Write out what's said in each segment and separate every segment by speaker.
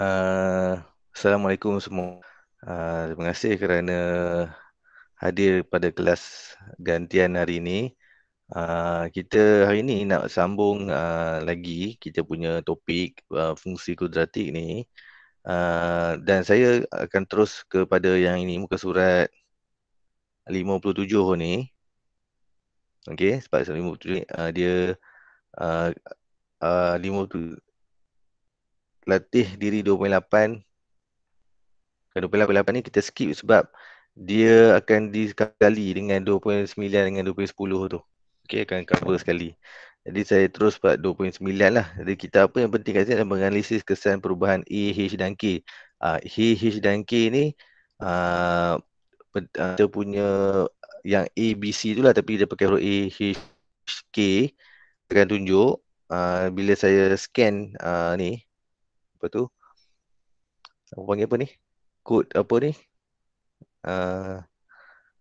Speaker 1: Ah, Assalamualaikum semua. Uh, terima kasih kerana hadir pada kelas gantian hari ini. Uh, kita hari ini nak sambung uh, lagi kita punya topik uh, fungsi kudratik ni. Uh, dan saya akan terus kepada yang ini muka surat 57 ni. Okey, sebab 57 uh, dia uh, uh, latih diri 28 kan 28 ni kita skip sebab dia akan dikali dengan 2.9 dengan 2.10 tu okey akan cover sekali jadi saya terus buat 2.9 lah jadi kita apa yang penting kat sini adalah menganalisis kesan perubahan A, H dan K uh, A, H dan K ni uh, ah, kita ah, punya yang A, B, C tu lah tapi dia pakai huruf A, H, K akan tunjuk uh, bila saya scan uh, ni apa tu apa panggil apa ni kod apa ni uh,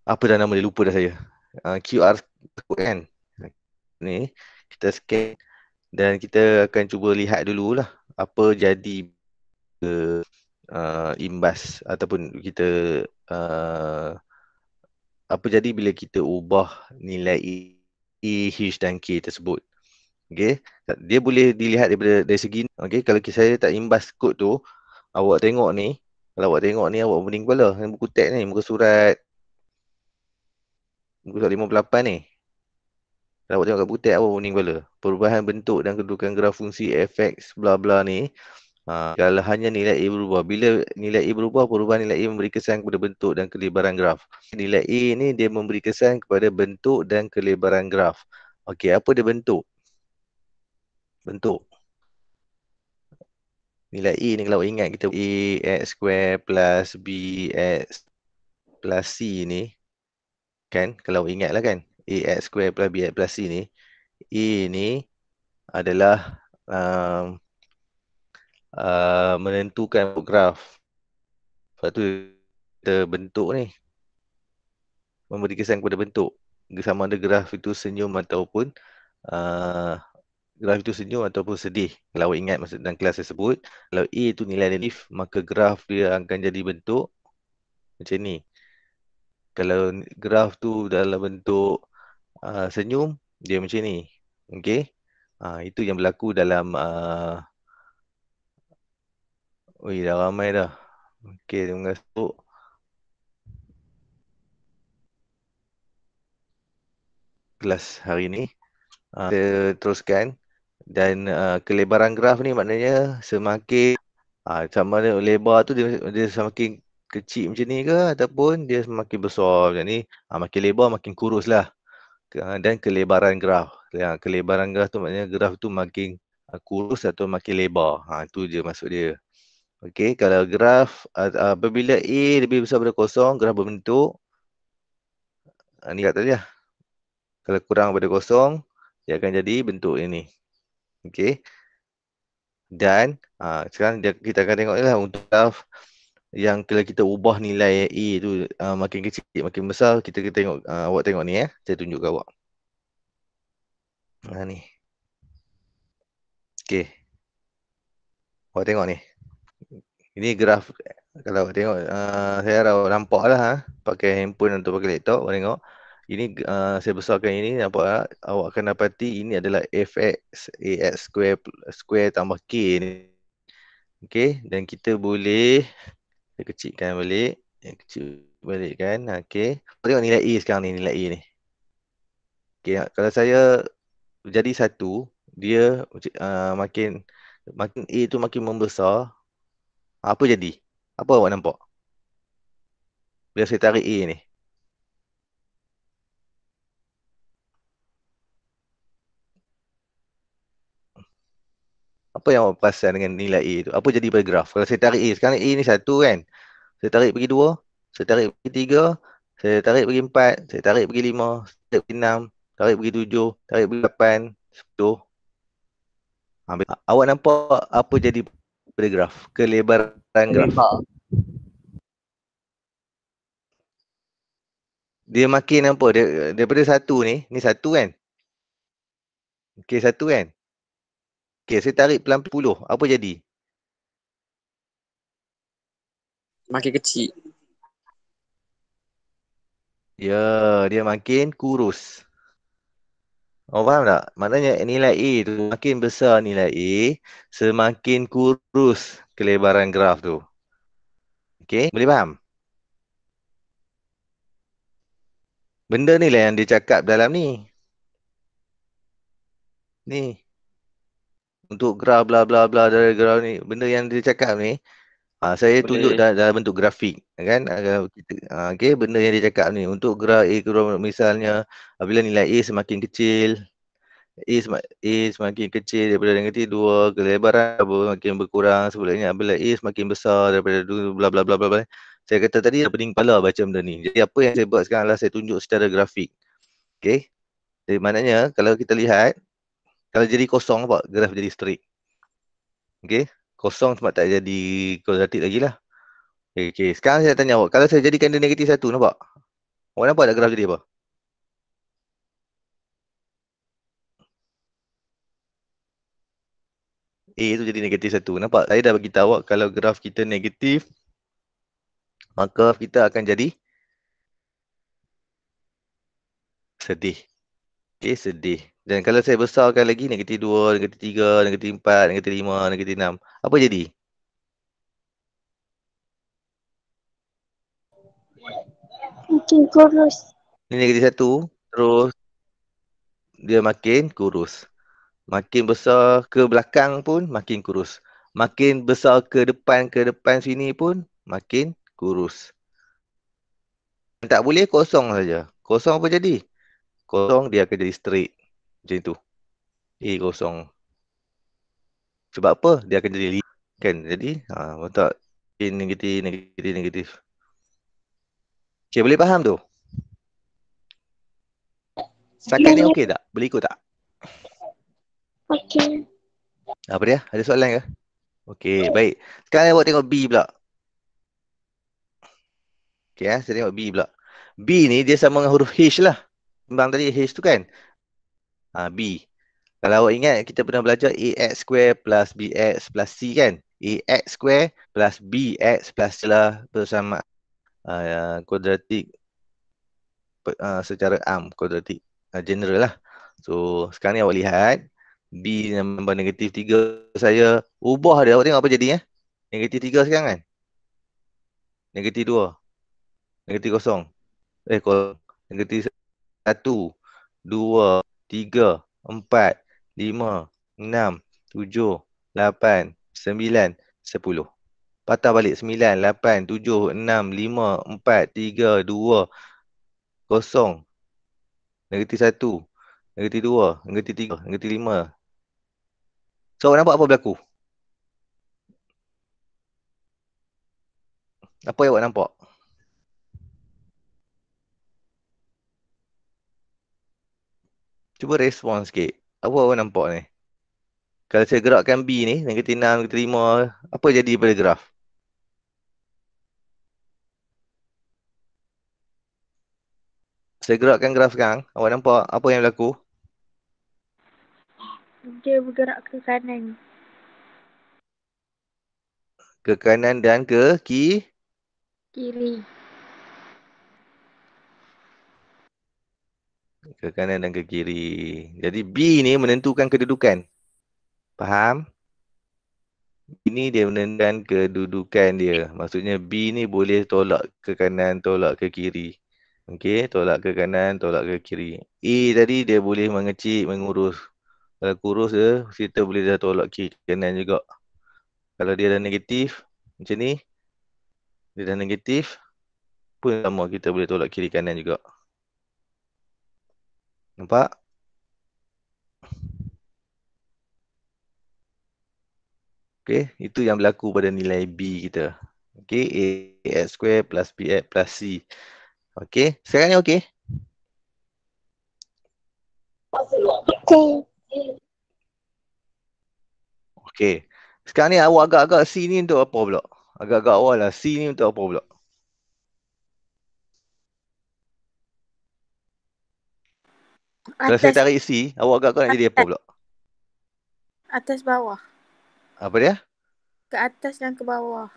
Speaker 1: apa dah nama dia lupa dah saya uh, ah, QR code kan ni kita scan dan kita akan cuba lihat dulu lah apa jadi ke uh, ah, imbas ataupun kita uh, apa jadi bila kita ubah nilai E, H dan K tersebut Okay, dia boleh dilihat daripada dari segi okey kalau saya tak imbas kod tu, awak tengok ni, kalau awak tengok ni awak mending kepala buku teks ni, buku surat buku surat 58 ni. Kalau awak tengok kat buku teks awak mending kepala. Perubahan bentuk dan kedudukan graf fungsi fx bla bla ni, Ha, kalau hanya nilai A berubah. Bila nilai A berubah, perubahan nilai A memberi kesan kepada bentuk dan kelebaran graf. Nilai A ni dia memberi kesan kepada bentuk dan kelebaran graf. Okey, apa dia bentuk? bentuk nilai A ni kalau ingat kita A X square plus B X plus C ni kan kalau ingat lah kan A X square plus B X plus C ni A ni adalah um, uh, menentukan graf sebab tu kita bentuk ni memberi kesan kepada bentuk sama ada graf itu senyum ataupun uh, graf itu senyum ataupun sedih kalau ingat masa dalam kelas tersebut kalau A itu nilai negatif maka graf dia akan jadi bentuk macam ni kalau graf tu dalam bentuk uh, senyum dia macam ni okey uh, itu yang berlaku dalam uh... Ui, dah ramai dah okey terima kasih kelas hari ini uh, ah, kita teruskan dan uh, kelebaran graf ni maknanya semakin uh, sama ada lebar tu dia, dia semakin kecil macam ni ke ataupun dia semakin besar macam ni uh, makin lebar makin kurus lah uh, dan kelebaran graf uh, kelebaran graf tu maknanya graf tu makin uh, kurus atau makin lebar ha, uh, tu je maksud dia Okey, kalau graf apabila uh, uh, A lebih besar daripada kosong, graf berbentuk uh, ni kat tadi lah. Kalau kurang daripada kosong, dia akan jadi bentuk ini. Okay. Dan ha, sekarang dia, kita akan tengok lah untuk graf yang kalau kita ubah nilai A tu ha, makin kecil, makin besar, kita akan tengok, ha, awak tengok ni ya. Eh. Saya tunjuk awak. Ha, ni. Okay. Awak tengok ni. Ini graf kalau awak tengok, uh, saya harap awak nampak lah ha, pakai handphone atau pakai laptop, awak tengok ini uh, saya besarkan ini nampak tak? Ah? awak akan dapati ini adalah fx ax square square tambah k ni okey dan kita boleh kita kecilkan balik yang kecil balik kan ha, okey tengok nilai a sekarang ni nilai a ni okey ha, kalau saya jadi satu dia uh, makin makin a tu makin membesar apa jadi apa awak nampak bila saya tarik a ni apa yang awak perasan dengan nilai A tu? Apa jadi pada graf? Kalau saya tarik A, sekarang A ni satu kan? Saya tarik pergi dua, saya tarik pergi tiga, saya tarik pergi empat, saya tarik pergi lima, saya tarik pergi enam, tarik pergi tujuh, tarik pergi lapan, sepuluh. Ambil. Awak nampak apa jadi pada graf? Kelebaran graf. Dia makin nampak dia, daripada satu ni, ni satu kan? okay satu kan? Okey, saya tarik pelan puluh. Apa jadi? Makin kecil. Ya, yeah, dia makin kurus. Oh, faham tak? Maknanya nilai A tu makin besar nilai A, semakin kurus kelebaran graf tu. Okey, boleh faham? Benda ni lah yang dia cakap dalam ni. Ni untuk graf bla bla bla dari graf ni benda yang dia cakap ni uh, saya benda tunjuk dalam, dalam bentuk grafik kan ah, kita uh, okey benda yang dia cakap ni untuk graf a kurang misalnya apabila nilai a semakin kecil a, sem- a semakin kecil daripada negatif 2 kelebaran semakin berkurang sebaliknya apabila a semakin besar daripada 2 bla bla bla bla, bla. saya kata tadi dah pening kepala baca benda ni jadi apa yang saya buat sekarang adalah saya tunjuk secara grafik okey jadi maknanya kalau kita lihat kalau jadi kosong apa? Graf jadi straight. Okey. Kosong sebab tak jadi quadratic lagi lah. Okey. Okay. Sekarang saya tanya awak. Kalau saya jadikan dia negatif satu nampak? Awak nampak tak graf jadi apa? A tu jadi negatif satu. Nampak? Saya dah bagi awak kalau graf kita negatif maka kita akan jadi sedih. Okay, eh, sedih. Dan kalau saya besarkan lagi negatif dua negatif tiga negatif empat negatif lima negatif enam apa jadi? Makin kurus. Ini negatif 1, terus dia makin kurus. Makin besar ke belakang pun makin kurus. Makin besar ke depan ke depan sini pun makin kurus. Tak boleh kosong saja. Kosong apa jadi? kosong dia akan jadi straight macam tu A kosong sebab apa dia akan jadi linear kan jadi ha betul negatif negatif negatif okey boleh faham tu Sakit ni okey tak? Boleh ikut tak? Okey. Apa dia? Ada soalan ke? Okey, yeah. baik. Sekarang saya tengok B pula. Okey, eh? saya tengok B pula. B ni dia sama dengan huruf H lah bang tadi H tu kan? Ha, B. Kalau awak ingat kita pernah belajar AX square plus BX plus C kan? AX square plus BX plus C lah bersama uh, kuadratik uh, secara am kuadratik uh, general lah. So sekarang ni awak lihat B nombor negatif 3 saya ubah dia. Awak tengok apa jadi ya? Negatif 3 sekarang kan? Negatif 2. Negatif kosong Eh kalau negatif 1 satu, dua, tiga, empat, lima, enam, tujuh, lapan, sembilan, sepuluh. Patah balik sembilan, lapan, tujuh, enam, lima, empat, tiga, dua, kosong. Negatif satu, negatif dua, negatif tiga, negatif lima. So, awak nampak apa berlaku? Apa yang awak nampak? cuba respon sikit. Apa awak nampak ni? Kalau saya gerakkan B ni, negatif 6, negatif 5, apa jadi pada graf? Saya gerakkan graf sekarang. Awak nampak apa yang berlaku? Dia bergerak ke kanan. Ke kanan dan ke kiri. Kiri. ke kanan dan ke kiri. Jadi B ni menentukan kedudukan. Faham? Ini dia menentukan kedudukan dia. Maksudnya B ni boleh tolak ke kanan, tolak ke kiri. Okey, tolak ke kanan, tolak ke kiri. E tadi dia boleh mengecik, mengurus. Kalau kurus dia, kita boleh dah tolak ke kanan juga. Kalau dia dah negatif, macam ni. Dia dah negatif. Pun sama kita boleh tolak kiri kanan juga. Nampak? Okay, itu yang berlaku pada nilai B kita. Okay, A, A X square plus B X plus C. Okay, sekarang ni Okey. Okey. Okay. Sekarang ni awak agak-agak C ni untuk apa pula? Agak-agak awal lah C ni untuk apa pula? Atas... saya tarik isi. awak agak-agak nak jadi apa pula? Atas bawah. Apa dia? Ke atas dan ke bawah.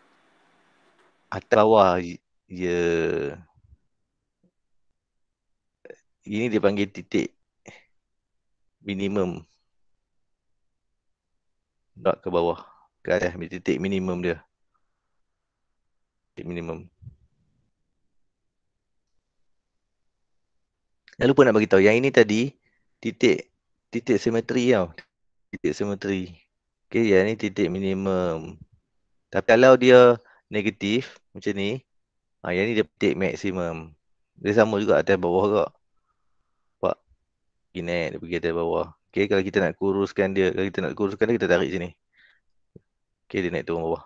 Speaker 1: Atas bawah, ya. Yeah. Ini dipanggil titik minimum. Tak ke bawah. Ke atas, titik minimum dia. Titik minimum. Saya lupa nak bagi tahu yang ini tadi titik titik simetri tau. Titik simetri. Okey, ya ini titik minimum. Tapi kalau dia negatif macam ni, ha, yang ini dia titik maksimum. Dia sama juga atas bawah juga. Pak, Gini, dia pergi atas bawah. Okey, kalau kita nak kuruskan dia, kalau kita nak kuruskan dia, kita tarik sini. Okey, dia naik turun bawah.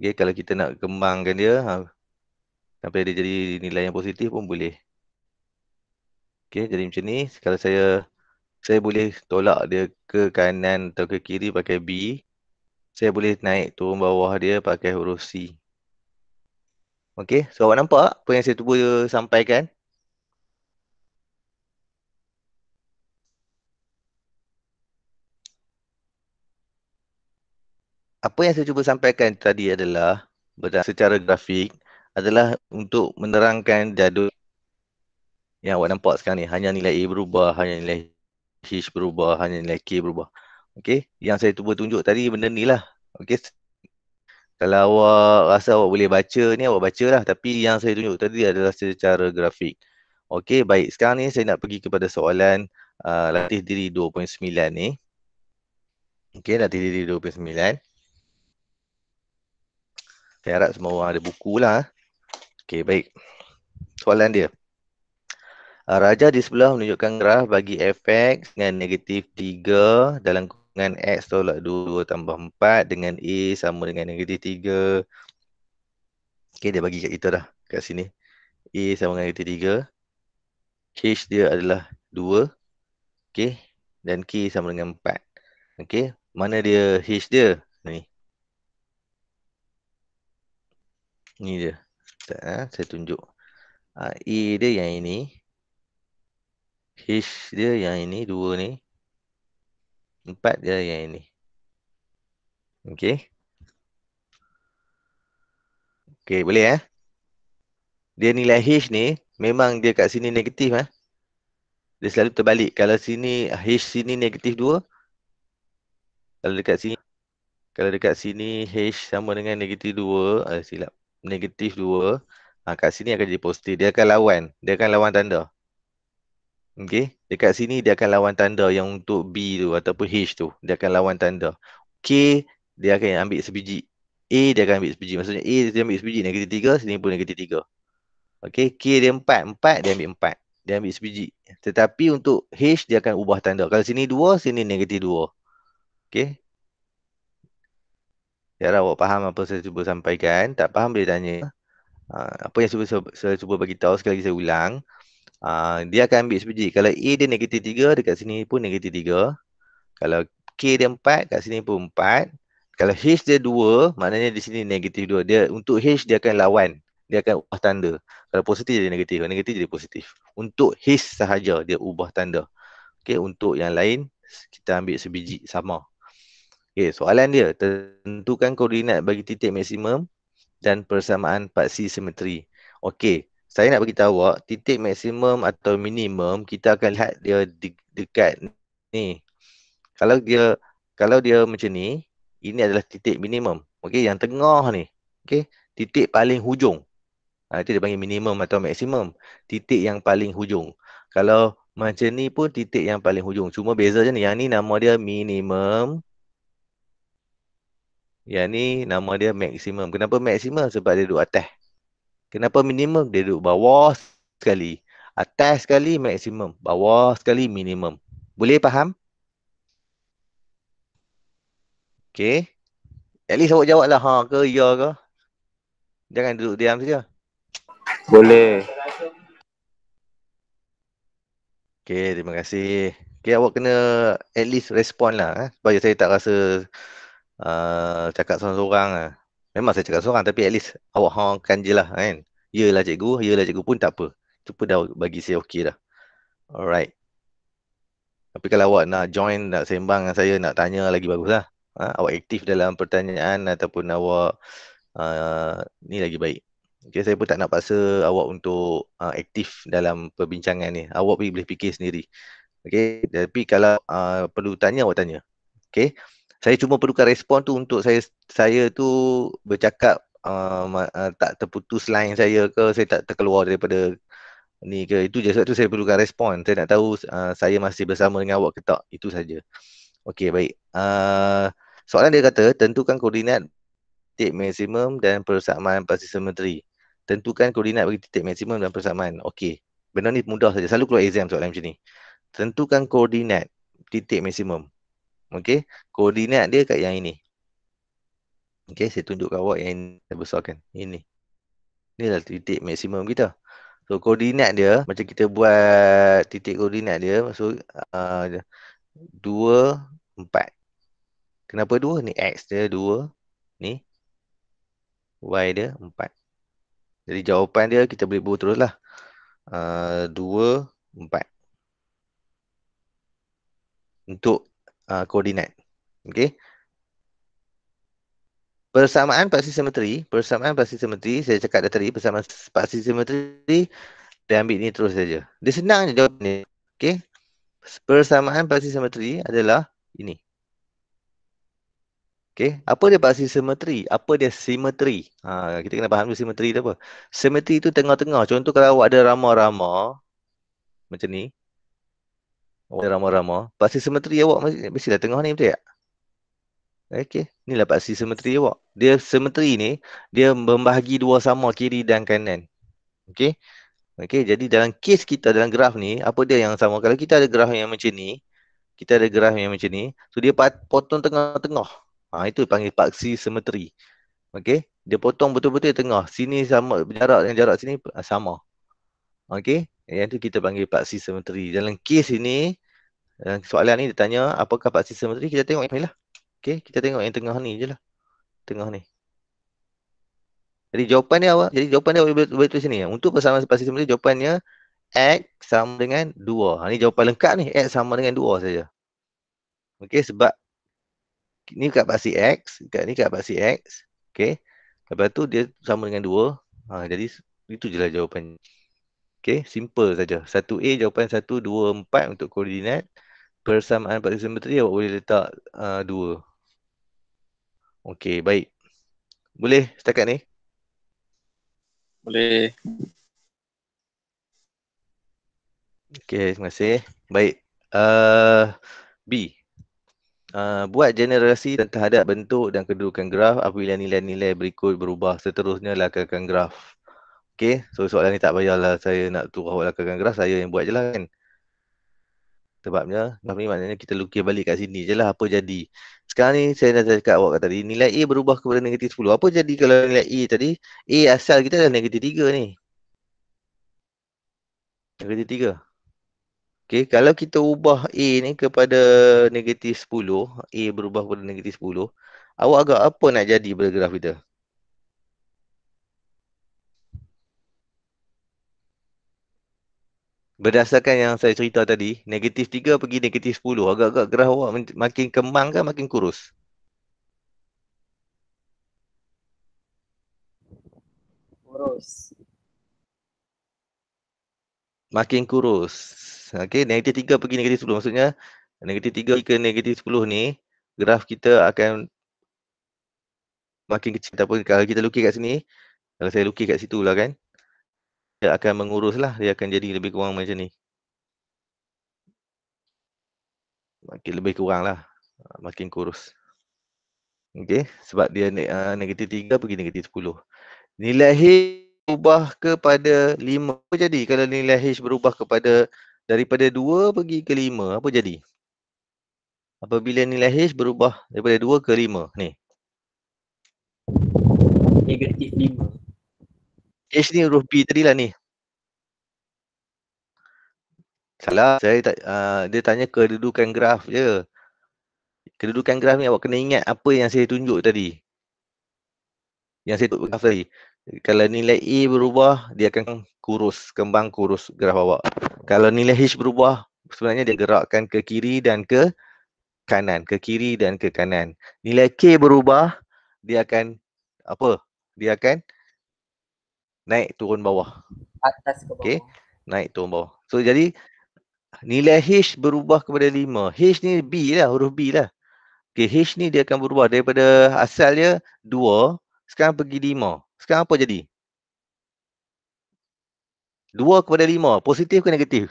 Speaker 1: Okey, kalau kita nak kembangkan dia, ha, sampai dia jadi nilai yang positif pun boleh. Okey, jadi macam ni. Kalau saya saya boleh tolak dia ke kanan atau ke kiri pakai B. Saya boleh naik turun bawah dia pakai huruf C. Okey, so awak nampak apa yang saya cuba sampaikan? Apa yang saya cuba sampaikan tadi adalah secara grafik adalah untuk menerangkan jadual yang awak nampak sekarang ni hanya nilai A berubah, hanya nilai H berubah, hanya nilai K berubah. Okey, yang saya cuba tunjuk tadi benda ni lah. Okey. Kalau awak rasa awak boleh baca ni, awak baca lah. Tapi yang saya tunjuk tadi adalah secara grafik. Okey, baik. Sekarang ni saya nak pergi kepada soalan uh, latih diri 2.9 ni. Okey, latih diri 2.9. Saya harap semua orang ada buku lah. Eh. Okey, baik. Soalan dia. Eh, raja di sebelah menunjukkan graf bagi fx dengan negatif 3 dalam kurungan x tolak 2, 2 tambah 4 dengan a sama dengan negatif 3. Okey, dia bagi kat kita dah kat sini. a sama dengan negatif 3. H dia adalah 2. Okey, dan k sama dengan 4. Okey, mana dia h dia? Ni. Ni dia. Tak, ha? Ah, saya tunjuk. Ha, a dia yang ini. H dia yang ini, dua ni. Empat dia yang ini. Okey. Okey, boleh eh? Dia nilai H ni, memang dia kat sini negatif eh. Dia selalu terbalik. Kalau sini, H sini negatif dua. Kalau dekat sini, kalau dekat sini H sama dengan negatif dua. Eh, silap. Negatif dua. Ha, kat sini akan jadi positif. Dia akan lawan. Dia akan lawan tanda. Okey, dekat sini dia akan lawan tanda yang untuk B tu ataupun H tu. Dia akan lawan tanda. K dia akan ambil sebiji. A dia akan ambil sebiji. Maksudnya A dia ambil sebiji negatif 3, sini pun negatif 3. Okey, K dia 4, 4 dia ambil 4. Dia ambil sebiji. Tetapi untuk H dia akan ubah tanda. Kalau sini 2, sini negatif 2. Okey. Ya, awak faham apa saya cuba sampaikan? Tak faham boleh tanya. Ah, apa yang saya cuba, saya cuba bagi tahu sekali lagi saya ulang uh, dia akan ambil sebiji. Kalau A dia negatif 3, dekat sini pun negatif 3. Kalau K dia 4, kat sini pun 4. Kalau H dia 2, maknanya di sini negatif 2. Dia, untuk H dia akan lawan. Dia akan ubah tanda. Kalau positif jadi negatif. Kalau negatif jadi positif. Untuk H sahaja dia ubah tanda. Okay, untuk yang lain, kita ambil sebiji sama. Okay, soalan dia, tentukan koordinat bagi titik maksimum dan persamaan paksi simetri. Okey, saya nak beritahu awak titik maksimum atau minimum kita akan lihat dia de- dekat ni. Kalau dia kalau dia macam ni, ini adalah titik minimum. Okey, yang tengah ni. Okey, titik paling hujung. Ha, itu dia panggil minimum atau maksimum. Titik yang paling hujung. Kalau macam ni pun titik yang paling hujung. Cuma beza je ni. Yang ni nama dia minimum. Yang ni nama dia maksimum. Kenapa maksimum? Sebab dia duduk atas. Kenapa minimum? Dia duduk bawah sekali. Atas sekali maksimum. Bawah sekali minimum. Boleh faham? Okay. At least awak jawab lah. Ha ke ya ke. Jangan duduk diam saja. Boleh. Okay, terima kasih. Okay, awak kena at least respon lah. Eh? Sebab saya tak rasa uh, cakap seorang-seorang lah. Memang saya cakap seorang tapi at least awak hongkan je lah kan. Yelah cikgu, yelah cikgu pun tak apa. Itu pun dah bagi saya okey dah. Alright. Tapi kalau awak nak join, nak sembang dengan saya, nak tanya lagi bagus lah. Ha? Awak aktif dalam pertanyaan ataupun awak uh, ni lagi baik. Okay, saya pun tak nak paksa awak untuk uh, aktif dalam perbincangan ni. Awak boleh fikir sendiri. Okay, tapi kalau uh, perlu tanya, awak tanya. Okay saya cuma perlukan respon tu untuk saya saya tu bercakap uh, uh, tak terputus line saya ke saya tak terkeluar daripada ni ke itu je sebab tu saya perlukan respon saya nak tahu uh, saya masih bersama dengan awak ke tak itu saja okey baik uh, soalan dia kata tentukan koordinat titik maksimum dan persamaan pasti simetri tentukan koordinat bagi titik maksimum dan persamaan okey benda ni mudah saja selalu keluar exam soalan macam ni tentukan koordinat titik maksimum Okey, koordinat dia kat yang ini. Okey, saya tunjukkan awak yang saya besarkan. Ini. Ini adalah titik maksimum kita. So, koordinat dia, macam kita buat titik koordinat dia, so, uh, 2, 4. Kenapa 2? Ni X dia 2. Ni Y dia 4. Jadi, jawapan dia kita boleh buat terus lah. Uh, 2, 4. Untuk uh, koordinat. Okey. Persamaan paksi simetri, persamaan paksi simetri, saya cakap dah tadi, persamaan paksi simetri, dia ambil ni terus saja. Dia senang je jawapan ni. Okey. Persamaan paksi simetri adalah ini. Okey, apa dia paksi simetri? Apa dia simetri? Ha, kita kena faham dulu simetri tu apa. Simetri tu tengah-tengah. Contoh kalau awak ada rama-rama macam ni, Awak ramah-ramah. Paksi sementeri awak mesti dah tengah ni betul tak? Okey. Inilah paksi sementeri awak. Dia sementeri ni, dia membahagi dua sama kiri dan kanan. Okey. Okey. Jadi dalam kes kita, dalam graf ni, apa dia yang sama? Kalau kita ada graf yang macam ni, kita ada graf yang macam ni, so dia potong tengah-tengah. Ah itu panggil paksi sementeri. Okey. Dia potong betul-betul tengah. Sini sama, jarak dengan jarak sini ah, sama. Okey. Yang tu kita panggil paksi sementeri. Dalam kes ini, eh, soalan ni dia tanya apakah paksi sementeri, kita tengok yang ni lah. Okay, kita tengok yang tengah ni je lah. Tengah ni. Jadi jawapan dia awak, jadi jawapan dia boleh, boleh tulis sini. Untuk persamaan paksi sementeri, jawapannya X sama dengan 2. Ha, ni jawapan lengkap ni, X sama dengan 2 saja. Okay, sebab ni kat paksi X, kat ni kat paksi X. Okay, lepas tu dia sama dengan 2. Ha, jadi itu je lah jawapannya. Okay, simple saja. 1A jawapan 1, 2, 4 untuk koordinat. Persamaan 4 simetri awak boleh letak uh, 2. Okay, baik. Boleh setakat ni? Boleh. Okay, terima kasih. Baik. Uh, B. Uh, buat generasi dan terhadap bentuk dan kedudukan graf apabila nilai-nilai berikut berubah seterusnya lakarkan graf. Okay, so soalan ni tak payahlah saya nak turah belakangkan keras, saya yang buat je lah kan. Sebabnya, ni maknanya kita lukis balik kat sini je lah apa jadi. Sekarang ni saya dah cakap awak kat tadi, nilai A berubah kepada negatif 10. Apa jadi kalau nilai A tadi, A asal kita dah negatif 3 ni. Negatif 3. Okay, kalau kita ubah A ni kepada negatif 10, A berubah kepada negatif 10, awak agak apa nak jadi pada graf kita? berdasarkan yang saya cerita tadi, negatif 3 pergi negatif 10. Agak-agak gerah awak makin kembang kan makin kurus? Kurus. Makin kurus. Okey, negatif 3 pergi negatif 10. Maksudnya, negatif 3 ke negatif 10 ni, graf kita akan makin kecil. Ataupun kalau kita lukis kat sini, kalau saya lukis kat situ lah kan. Dia akan mengurus lah. Dia akan jadi lebih kurang macam ni. Makin lebih kurang lah. Ah, makin kurus. Okey. Sebab dia uh, negatif 3 pergi negatif 10. Nilai H berubah kepada 5. Apa jadi kalau nilai H berubah kepada daripada 2 pergi ke 5? Apa jadi? Apabila nilai H berubah daripada 2 ke 5? Ni. Negatif 5. H ni huruf B tadi lah ni. Salah, saya uh, dia tanya kedudukan graf je. Kedudukan graf ni awak kena ingat apa yang saya tunjuk tadi. Yang saya tunjuk graf tadi. Kalau nilai A berubah, dia akan kurus, kembang kurus graf awak. Kalau nilai H berubah, sebenarnya dia gerakkan ke kiri dan ke kanan. Ke kiri dan ke kanan. Nilai K berubah, dia akan apa? Dia akan naik turun bawah. Atas ke bawah. Okay. Naik turun bawah. So jadi nilai H berubah kepada 5. H ni B lah, huruf B lah. Okay, H ni dia akan berubah daripada asal dia 2, sekarang pergi 5. Sekarang apa jadi? 2 kepada 5, positif ke negatif?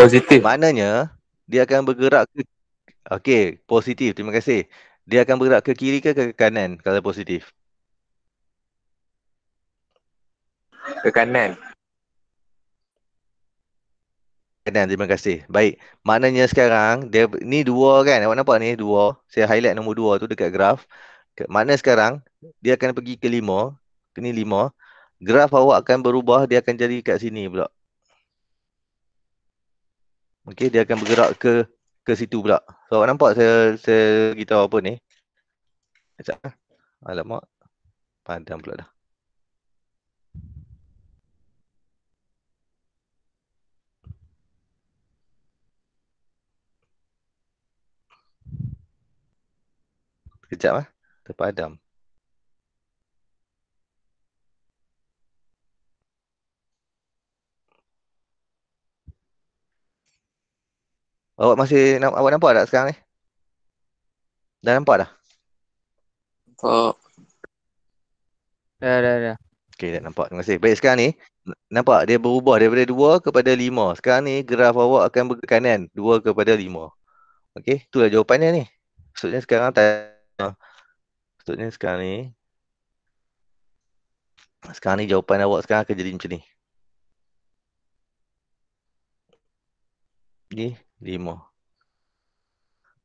Speaker 1: Positif. Maknanya dia akan bergerak ke Okey, positif. Terima kasih dia akan bergerak ke kiri ke ke kanan kalau positif? Ke kanan. Kanan, terima kasih. Baik, maknanya sekarang, dia ni dua kan, awak nampak ni dua. Saya highlight nombor dua tu dekat graf. Makna sekarang, dia akan pergi ke lima. Ke ni lima. Graf awak akan berubah, dia akan jadi kat sini pula. Okey, dia akan bergerak ke ke situ pula. So nampak sel sel kita apa ni? Sekejap. Ah. Alamak. Padam pula dah. Sekejap lah. Terpadam. Awak masih awak nampak tak sekarang ni? Dah nampak dah? Nampak. Dah, dah, dah. Okey, dah nampak. Terima kasih. Baik, sekarang ni nampak dia berubah daripada 2 kepada 5. Sekarang ni graf awak akan ke kanan 2 kepada 5. Okey, itulah jawapannya ni. Maksudnya sekarang tak Maksudnya sekarang ni sekarang ni jawapan awak sekarang akan jadi macam ni. Okay. 5.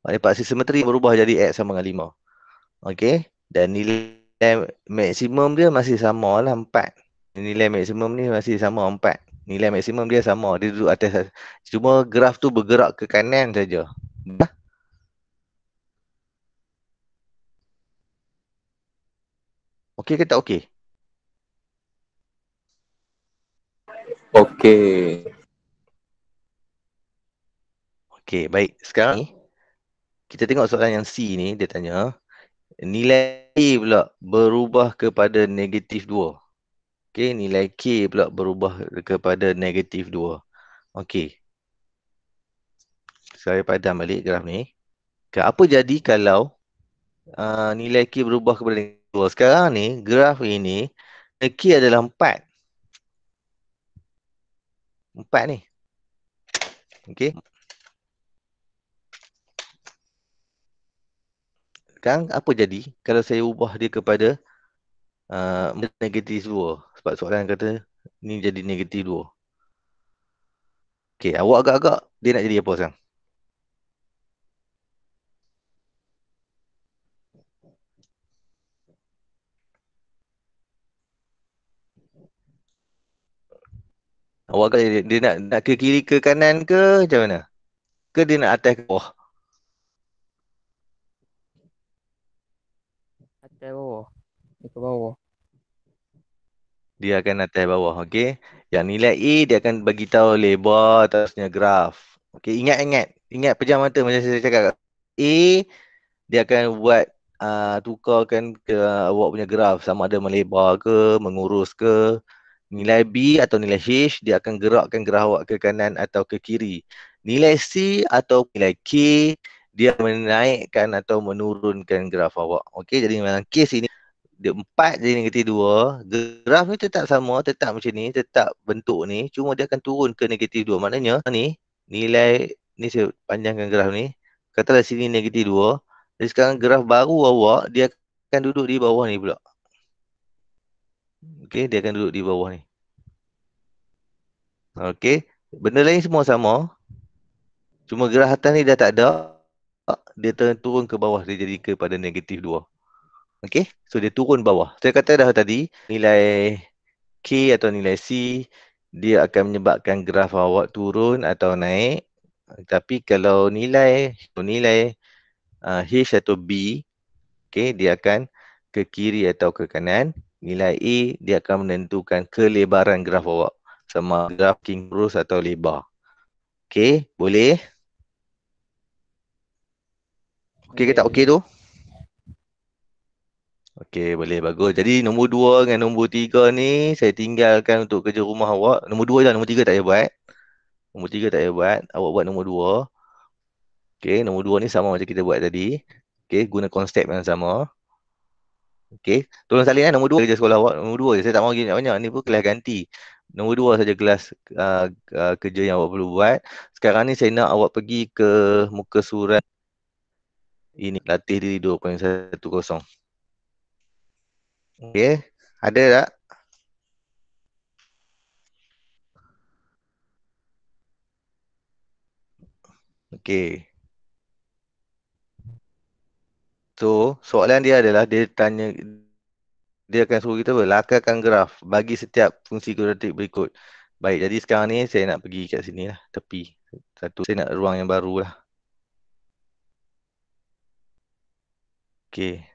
Speaker 1: Maknanya paksa simetri berubah jadi X sama dengan 5. Okey. Dan nilai maksimum dia masih sama lah 4. Nilai maksimum ni masih sama 4. Nilai maksimum dia sama. Dia duduk atas. Cuma graf tu bergerak ke kanan saja. Dah. Okey ke tak okey? Okey. Okey, baik. Sekarang ni, kita tengok soalan yang C ni, dia tanya. Nilai K pula berubah kepada negatif 2. Okey, nilai K pula berubah kepada negatif 2. Okey. Saya padam balik graf ni. Okay, apa jadi kalau uh, nilai K berubah kepada negatif 2? Sekarang ni, graf ini, K adalah 4. 4 ni. Okey, kang apa jadi kalau saya ubah dia kepada uh, negatif 2 sebab soalan kata ni jadi negatif 2 okey awak agak-agak dia nak jadi apa sekarang awak agak dia, nak nak ke kiri ke kanan ke macam mana ke dia nak atas ke bawah ke bawah. Dia akan atas bawah, okey. Yang nilai A dia akan bagi tahu lebar atasnya graf. Okey, ingat ingat. Ingat pejam mata macam saya cakap. A dia akan buat uh, tukarkan ke awak punya graf sama ada melebar ke, mengurus ke. Nilai B atau nilai H dia akan gerakkan graf awak ke kanan atau ke kiri. Nilai C atau nilai K dia menaikkan atau menurunkan graf awak. Okey, jadi dalam kes ini dia empat jadi negatif dua. Graf ni tetap sama, tetap macam ni, tetap bentuk ni. Cuma dia akan turun ke negatif dua. Maknanya ni, nilai ni saya panjangkan graf ni. Katalah sini negatif dua. Jadi sekarang graf baru awak, dia akan duduk di bawah ni pula. Okey, dia akan duduk di bawah ni. Okey, benda lain semua sama. Cuma graf atas ni dah tak ada. Dia turun ke bawah, dia jadi kepada negatif dua. Okay, so dia turun bawah. Saya kata dah tadi, nilai K atau nilai C, dia akan menyebabkan graf awak turun atau naik. Tapi kalau nilai nilai uh, H atau B, okay, dia akan ke kiri atau ke kanan. Nilai A, dia akan menentukan kelebaran graf awak. Sama graf King Rose atau lebar. Okay, boleh? Okay kita tak okay tu? Okey, boleh bagus. Jadi nombor dua dengan nombor tiga ni saya tinggalkan untuk kerja rumah awak. Nombor dua dan lah, nombor tiga tak payah buat. Nombor tiga tak payah buat. Awak buat nombor dua. Okey, nombor dua ni sama macam kita buat tadi. Okey, guna konsep yang sama. Okey, tolong salin eh nombor dua kerja sekolah awak. Nombor dua je. Saya tak mahu banyak banyak. Ni pun kelas ganti. Nombor dua saja kelas uh, uh, kerja yang awak perlu buat. Sekarang ni saya nak awak pergi ke muka surat ini latih diri 2.10. Hmm. Okey, ada tak? Okey. So, soalan dia adalah dia tanya dia akan suruh kita apa? Lakarkan graf bagi setiap fungsi kuadratik berikut. Baik, jadi sekarang ni saya nak pergi kat sini lah. Tepi. Satu, saya nak ruang yang baru lah. Okay.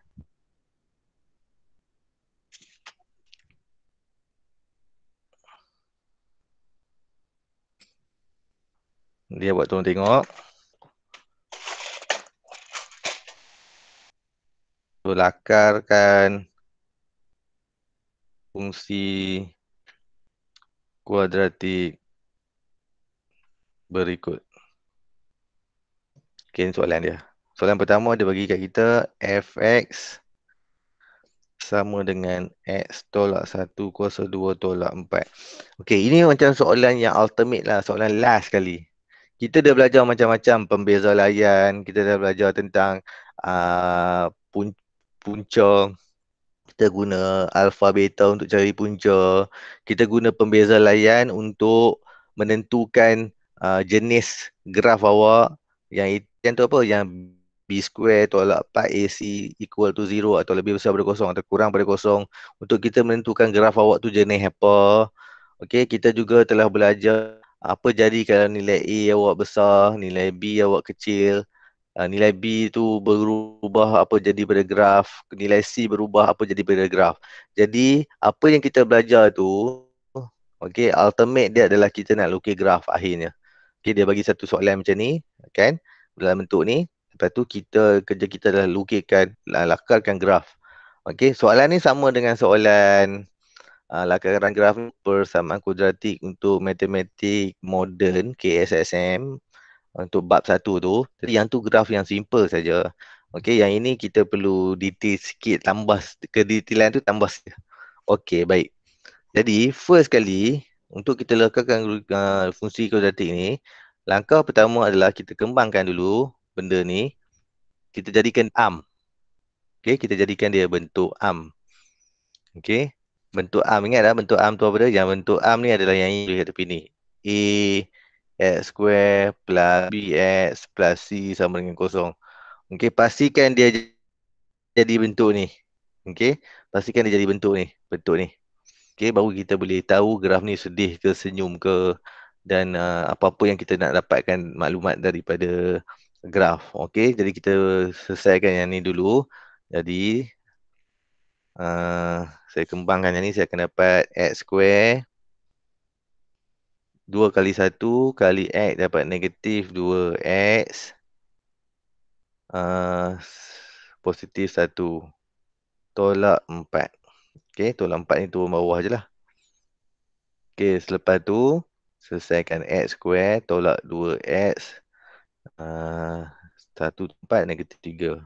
Speaker 1: Dia buat tolong tengok. So, lakarkan fungsi kuadratik berikut. Okay, soalan dia. Soalan pertama dia bagi kat kita fx sama dengan x tolak 1 kuasa 2 tolak 4. Okay, ini macam soalan yang ultimate lah. Soalan last kali kita dah belajar macam-macam pembeza layan, kita dah belajar tentang uh, pun, punca, kita guna alfa beta untuk cari punca, kita guna pembeza layan untuk menentukan uh, jenis graf awak yang itu yang apa, yang B square tolak 4 AC equal to 0 atau lebih besar daripada kosong atau kurang daripada kosong untuk kita menentukan graf awak tu jenis apa. Okey, kita juga telah belajar apa jadi kalau nilai A awak besar, nilai B awak kecil, uh, nilai B tu berubah apa jadi pada graf, nilai C berubah apa jadi pada graf. Jadi apa yang kita belajar tu, okay, ultimate dia adalah kita nak lukis graf akhirnya. Okay, dia bagi satu soalan macam ni, kan? Dalam bentuk ni, lepas tu kita kerja kita adalah lukiskan, lah, lakarkan graf. Okay, soalan ni sama dengan soalan Ah, lakaran graf persamaan kuadratik untuk matematik moden KSSM untuk bab satu tu. Jadi yang tu graf yang simple saja. Okey, yang ini kita perlu detail sikit, tambah kedetailan tu tambah sikit. Okey, baik. Jadi, first kali untuk kita lakukan uh, ah, fungsi kuadratik ni, langkah pertama adalah kita kembangkan dulu benda ni. Kita jadikan am. Okey, kita jadikan dia bentuk am. Okey, bentuk arm ingat dah bentuk arm tu apa dia yang bentuk arm ni adalah yang ini kat tepi ni a x square plus b x plus c sama dengan kosong okey pastikan dia jadi bentuk ni okey pastikan dia jadi bentuk ni bentuk ni okey baru kita boleh tahu graf ni sedih ke senyum ke dan uh, apa-apa yang kita nak dapatkan maklumat daripada graf okey jadi kita selesaikan yang ni dulu jadi uh, saya kembangkan yang ni saya akan dapat x square 2 kali 1 kali x dapat negatif 2x uh, eh, positif 1 tolak 4 okay, tolak 4 ni turun bawah je lah okay, selepas tu selesaikan x square tolak 2x 1 uh, 4 negatif 3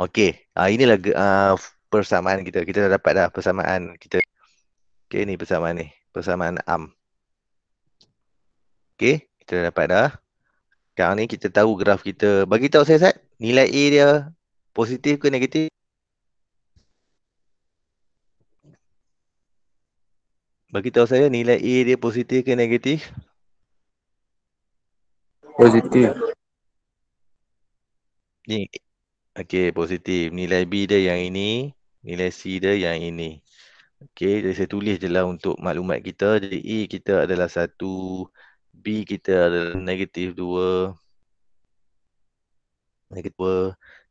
Speaker 1: Okey, ah uh, inilah uh, persamaan kita. Kita dah dapat dah persamaan kita. Okey, ni persamaan ni. Persamaan am. Okey, kita dah dapat dah. Sekarang ni kita tahu graf kita. Bagi tahu saya Sat, nilai A dia positif ke negatif? Bagi tahu saya nilai A dia positif ke negatif? Positif. Ni Okey, positif. Nilai B dia yang ini, nilai C dia yang ini. Okey, jadi saya tulis je lah untuk maklumat kita. Jadi E kita adalah 1, B kita adalah negatif 2, negatif 2,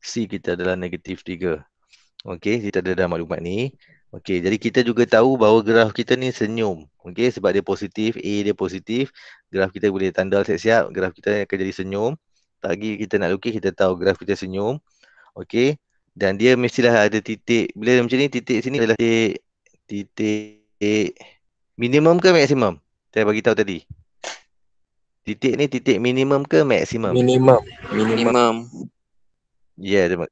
Speaker 1: C kita adalah negatif 3. Okey, kita ada dah maklumat ni. Okey, jadi kita juga tahu bahawa graf kita ni senyum. Okey, sebab dia positif, A dia positif. Graf kita boleh tandal siap-siap. Graf kita akan jadi senyum. Tadi kita nak lukis, kita tahu graf kita Senyum. Okey. Dan dia mestilah ada titik. Bila macam ni, titik sini adalah titik, titik minimum ke maksimum? Saya bagi tahu tadi. Titik ni titik minimum ke maksimum? Minimum. Minimum. Ya, yeah, terima,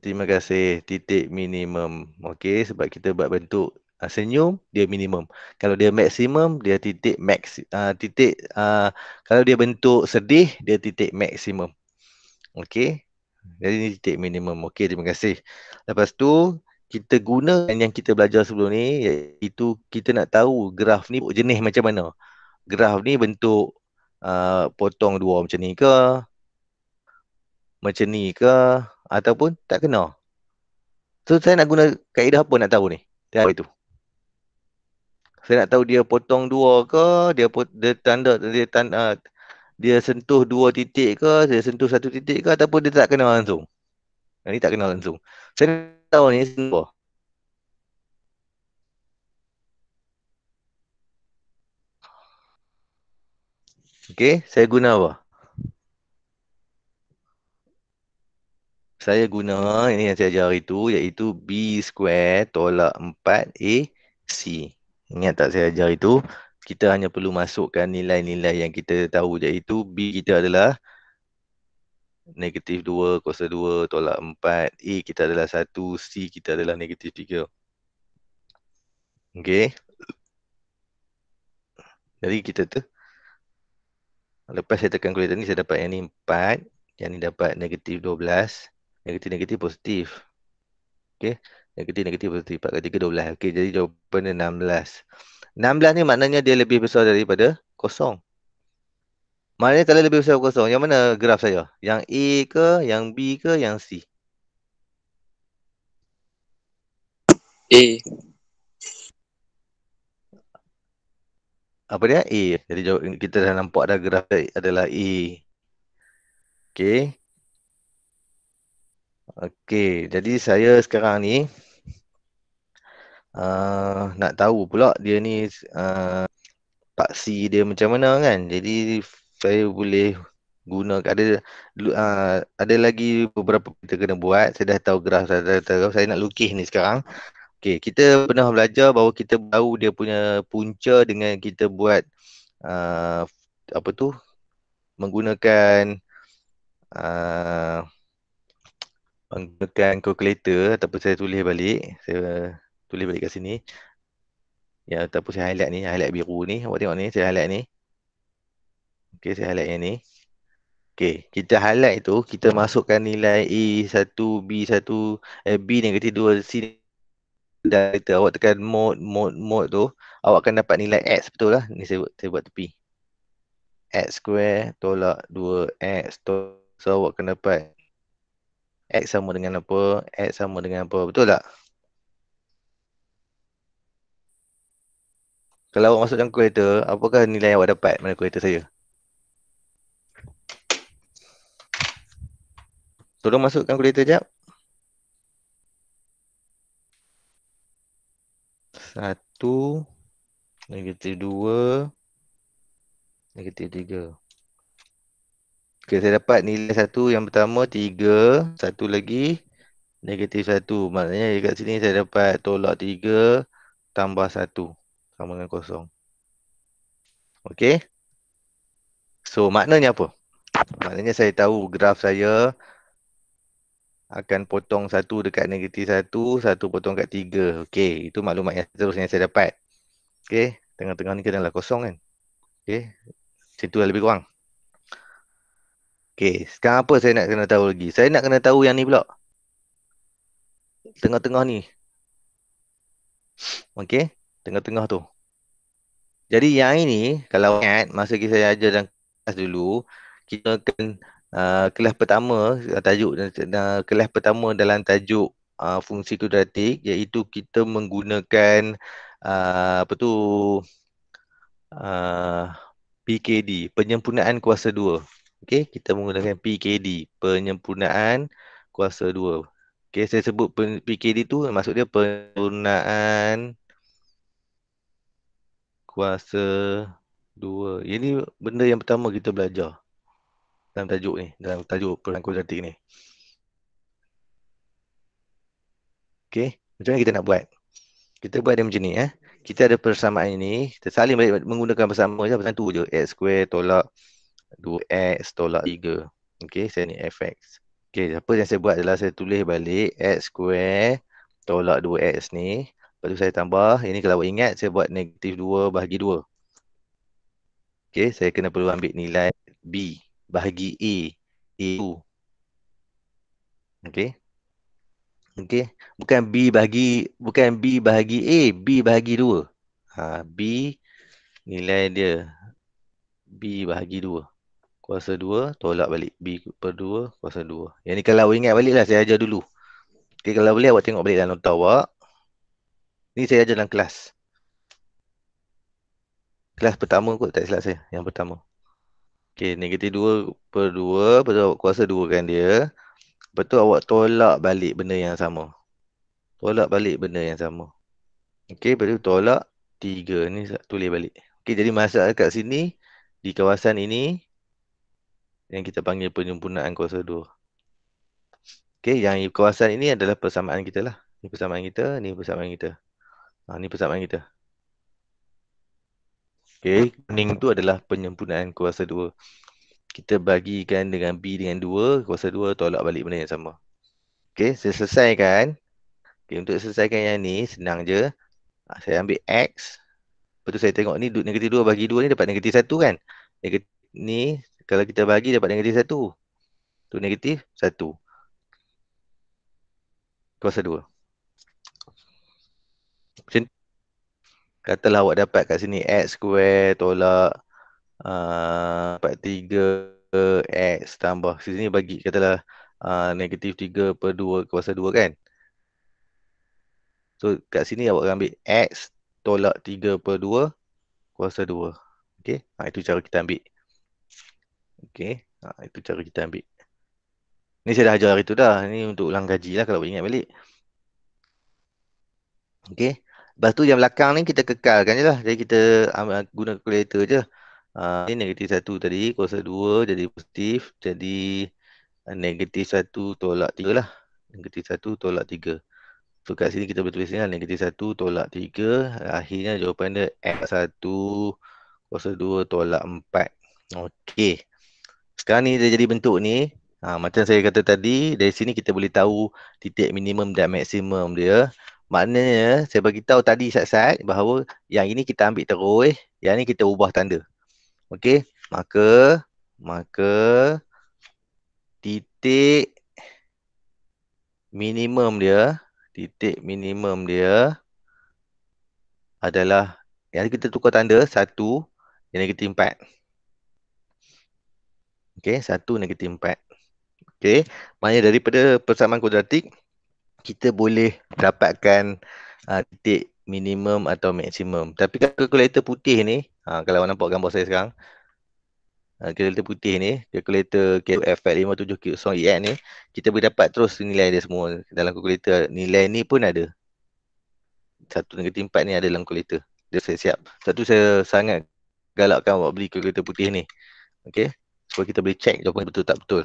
Speaker 1: terima kasih. Titik minimum. Okey, sebab kita buat bentuk uh, senyum, dia minimum. Kalau dia maksimum, dia titik max. Uh, ah, titik, uh, kalau dia bentuk sedih, dia titik maksimum. Okey. Jadi ini titik minimum. Okey, terima kasih. Lepas tu, kita guna yang kita belajar sebelum ni iaitu kita nak tahu graf ni jenis macam mana. Graf ni bentuk uh, potong dua macam ni ke? Macam ni ke? Ataupun tak kena? So, saya nak guna kaedah apa nak tahu ni? Dan apa itu? Saya nak tahu dia potong dua ke? Dia, pot, dia tanda, dia tanda, uh, dia sentuh dua titik ke, dia sentuh satu titik ke ataupun dia tak kenal langsung. Ini tak kenal langsung. Saya tahu ni semua. Okay, saya guna apa? Saya guna ini yang saya ajar itu iaitu B square tolak 4AC. Ingat tak saya ajar itu? kita hanya perlu masukkan nilai-nilai yang kita tahu iaitu B kita adalah negatif 2, kuasa 2, tolak 4, A kita adalah 1, C kita adalah negatif 3. Okay. Jadi kita tu Lepas saya tekan kulit ni saya dapat yang ni 4 Yang ni dapat negatif 12 Negatif-negatif positif Okay Negatif-negatif positif 4 kali 3 12 Okay jadi jawapan dia 16 ni maknanya dia lebih besar daripada kosong. Maknanya kalau lebih besar kosong, yang mana graf saya? Yang A ke, yang B ke, yang C? A. Apa dia? A. Jadi kita dah nampak dah graf adalah A. Okay. Okay. jadi saya sekarang ni uh, nak tahu pula dia ni uh, paksi dia macam mana kan jadi saya boleh guna ada uh, ada lagi beberapa kita kena buat saya dah tahu graf saya dah tahu saya nak lukis ni sekarang okay kita pernah belajar bahawa kita tahu dia punya punca dengan kita buat uh, apa tu menggunakan uh, menggunakan kalkulator ataupun saya tulis balik saya tulis balik kat sini ya ataupun saya highlight ni highlight biru ni awak tengok ni saya highlight ni okey saya highlight yang ni okey kita highlight itu kita masukkan nilai E1 B1 eh, B negatif 2 sini dan kita awak tekan mode mode mode tu awak akan dapat nilai X betul lah ni saya, saya buat tepi X square tolak 2 X tolak so awak akan dapat X sama dengan apa X sama dengan apa betul tak Kalau awak masuk dalam kereta, apakah nilai yang awak dapat pada kereta saya? Tolong masukkan kereta jap. Satu, negatif dua, negatif tiga. Okey, saya dapat nilai satu yang pertama tiga, satu lagi negatif satu. Maknanya dekat sini saya dapat tolak tiga tambah satu sama dengan kosong. Okey. So maknanya apa? Maknanya saya tahu graf saya akan potong satu dekat negatif satu, satu potong dekat tiga. Okey, itu maklumat yang seterusnya saya dapat. Okey, tengah-tengah ni kenalah kosong kan? Okey, situ lah lebih kurang. Okey, sekarang apa saya nak kena tahu lagi? Saya nak kena tahu yang ni pula. Tengah-tengah ni. Okey, tengah-tengah tu. Jadi yang ini kalau ingat masa kita ajar dalam kelas dulu kita akan uh, kelas pertama uh, tajuk dan uh, kelas pertama dalam tajuk uh, fungsi kuadratik iaitu kita menggunakan uh, apa tu uh, PKD penyempurnaan kuasa 2. Okey, kita menggunakan PKD penyempurnaan kuasa 2. Okey, saya sebut PKD tu maksud dia penyempurnaan kuasa dua. Ini benda yang pertama kita belajar dalam tajuk ni, dalam tajuk perang kodratik ni. Okey, macam mana kita nak buat? Kita buat dia macam ni eh. Kita ada persamaan ini, kita saling balik menggunakan persamaan je, persamaan tu je. X square tolak 2X tolak 3. Okey, saya ni FX. Okey, apa yang saya buat adalah saya tulis balik X square tolak 2X ni. Lepas tu saya tambah, ini kalau awak ingat saya buat negatif 2 bahagi 2. Okey, saya kena perlu ambil nilai B bahagi A, A2. Okey. Okey, bukan B bahagi bukan B bahagi A, B bahagi 2. Ha, B nilai dia B bahagi 2. Kuasa 2 tolak balik B per 2 kuasa 2. Yang ni kalau awak ingat balik lah saya ajar dulu. Okey, kalau boleh awak tengok balik dalam nota awak. Ni saya ajar dalam kelas. Kelas pertama kot tak silap saya. Yang pertama. Okay, negatif 2 per 2. Betul awak kuasa 2 kan dia. Betul awak tolak balik benda yang sama. Tolak balik benda yang sama. Okay, betul tolak 3. Ni tulis balik. Okay, jadi masalah kat sini. Di kawasan ini. Yang kita panggil penyempurnaan kuasa 2. Okay, yang kawasan ini adalah persamaan kita lah. Ini persamaan kita, ini persamaan kita. Ha, ni persamaan kita. Okay, kuning tu adalah penyempurnaan kuasa 2. Kita bagikan dengan B dengan 2, kuasa 2 tolak balik benda yang sama. Okay, saya selesaikan. Okay, untuk selesaikan yang ni, senang je. Ha, saya ambil X. Lepas tu saya tengok ni, negatif 2 bagi 2 ni dapat negatif 1 kan? Negatif ni, kalau kita bagi dapat negatif 1. Tu negatif 1. Kuasa 2. katalah awak dapat kat sini x square tolak uh, dapat 3 x tambah Di sini bagi katalah uh, negatif 3 per dua kuasa dua kan so kat sini awak akan ambil x tolak 3 per dua kuasa dua. Okey, ha, itu cara kita ambil Okey, ha, itu cara kita ambil Ni saya dah ajar hari tu dah Ni untuk ulang gaji lah kalau ingat balik Okey Lepas tu yang belakang ni kita kekalkan je lah. Jadi kita uh, guna calculator je. Uh, lah. ini ah, negatif satu tadi. Kuasa dua jadi positif. Jadi ah, negatif satu tolak tiga lah. Negatif satu tolak tiga. So kat sini kita boleh tulis ni lah. Negatif satu tolak tiga, Akhirnya jawapan dia X1 kuasa 2 tolak empat. Okey. Sekarang ni dia jadi bentuk ni. Ha, macam saya kata tadi, dari sini kita boleh tahu titik minimum dan maksimum dia. Maknanya saya bagi tadi sat-sat bahawa yang ini kita ambil terus, yang ini kita ubah tanda. Okey, maka maka titik minimum dia, titik minimum dia adalah yang kita tukar tanda satu, yang negatif 4. Okey, 1 negatif 4. Okey, maknanya daripada persamaan kuadratik kita boleh dapatkan uh, titik minimum atau maksimum. Tapi kalau kalkulator putih ni, uh, kalau awak nampak gambar saya sekarang, ha, kalkulator putih ni, kalkulator KFL57QSONGEN eh, ni, kita boleh dapat terus nilai dia semua. Dalam kalkulator nilai ni pun ada. Satu negatif empat ni ada dalam kalkulator. Dia saya siap. Satu saya sangat galakkan awak beli kalkulator putih ni. Okay. Supaya kita boleh check jawapan betul tak betul.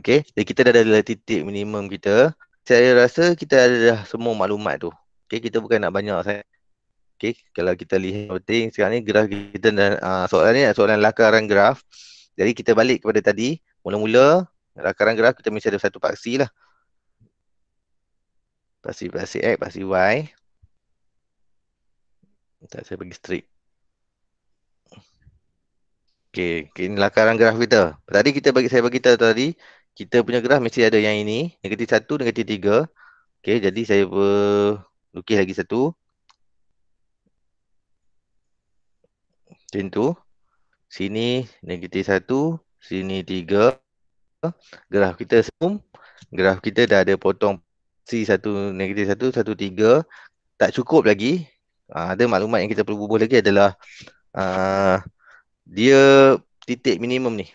Speaker 1: Okay. Jadi kita dah ada titik minimum kita saya rasa kita ada dah semua maklumat tu. Okay, kita bukan nak banyak saya. Okay, kalau kita lihat penting sekarang ni graf kita dan uh, soalan ni soalan lakaran graf. Jadi kita balik kepada tadi. Mula-mula lakaran graf kita mesti ada satu paksi lah. Paksi paksi X, paksi Y. Tak saya bagi strip. Okay, okay, ini lakaran graf kita. Tadi kita bagi saya bagi tahu tadi, kita punya graf mesti ada yang ini negatif satu, negatif tiga. okey jadi saya lukis lagi satu Tentu, sini negatif satu, sini tiga. graf kita sum graf kita dah ada potong si satu, negatif satu, satu tiga. tak cukup lagi uh, ada maklumat yang kita perlu bubuh lagi adalah uh, dia titik minimum ni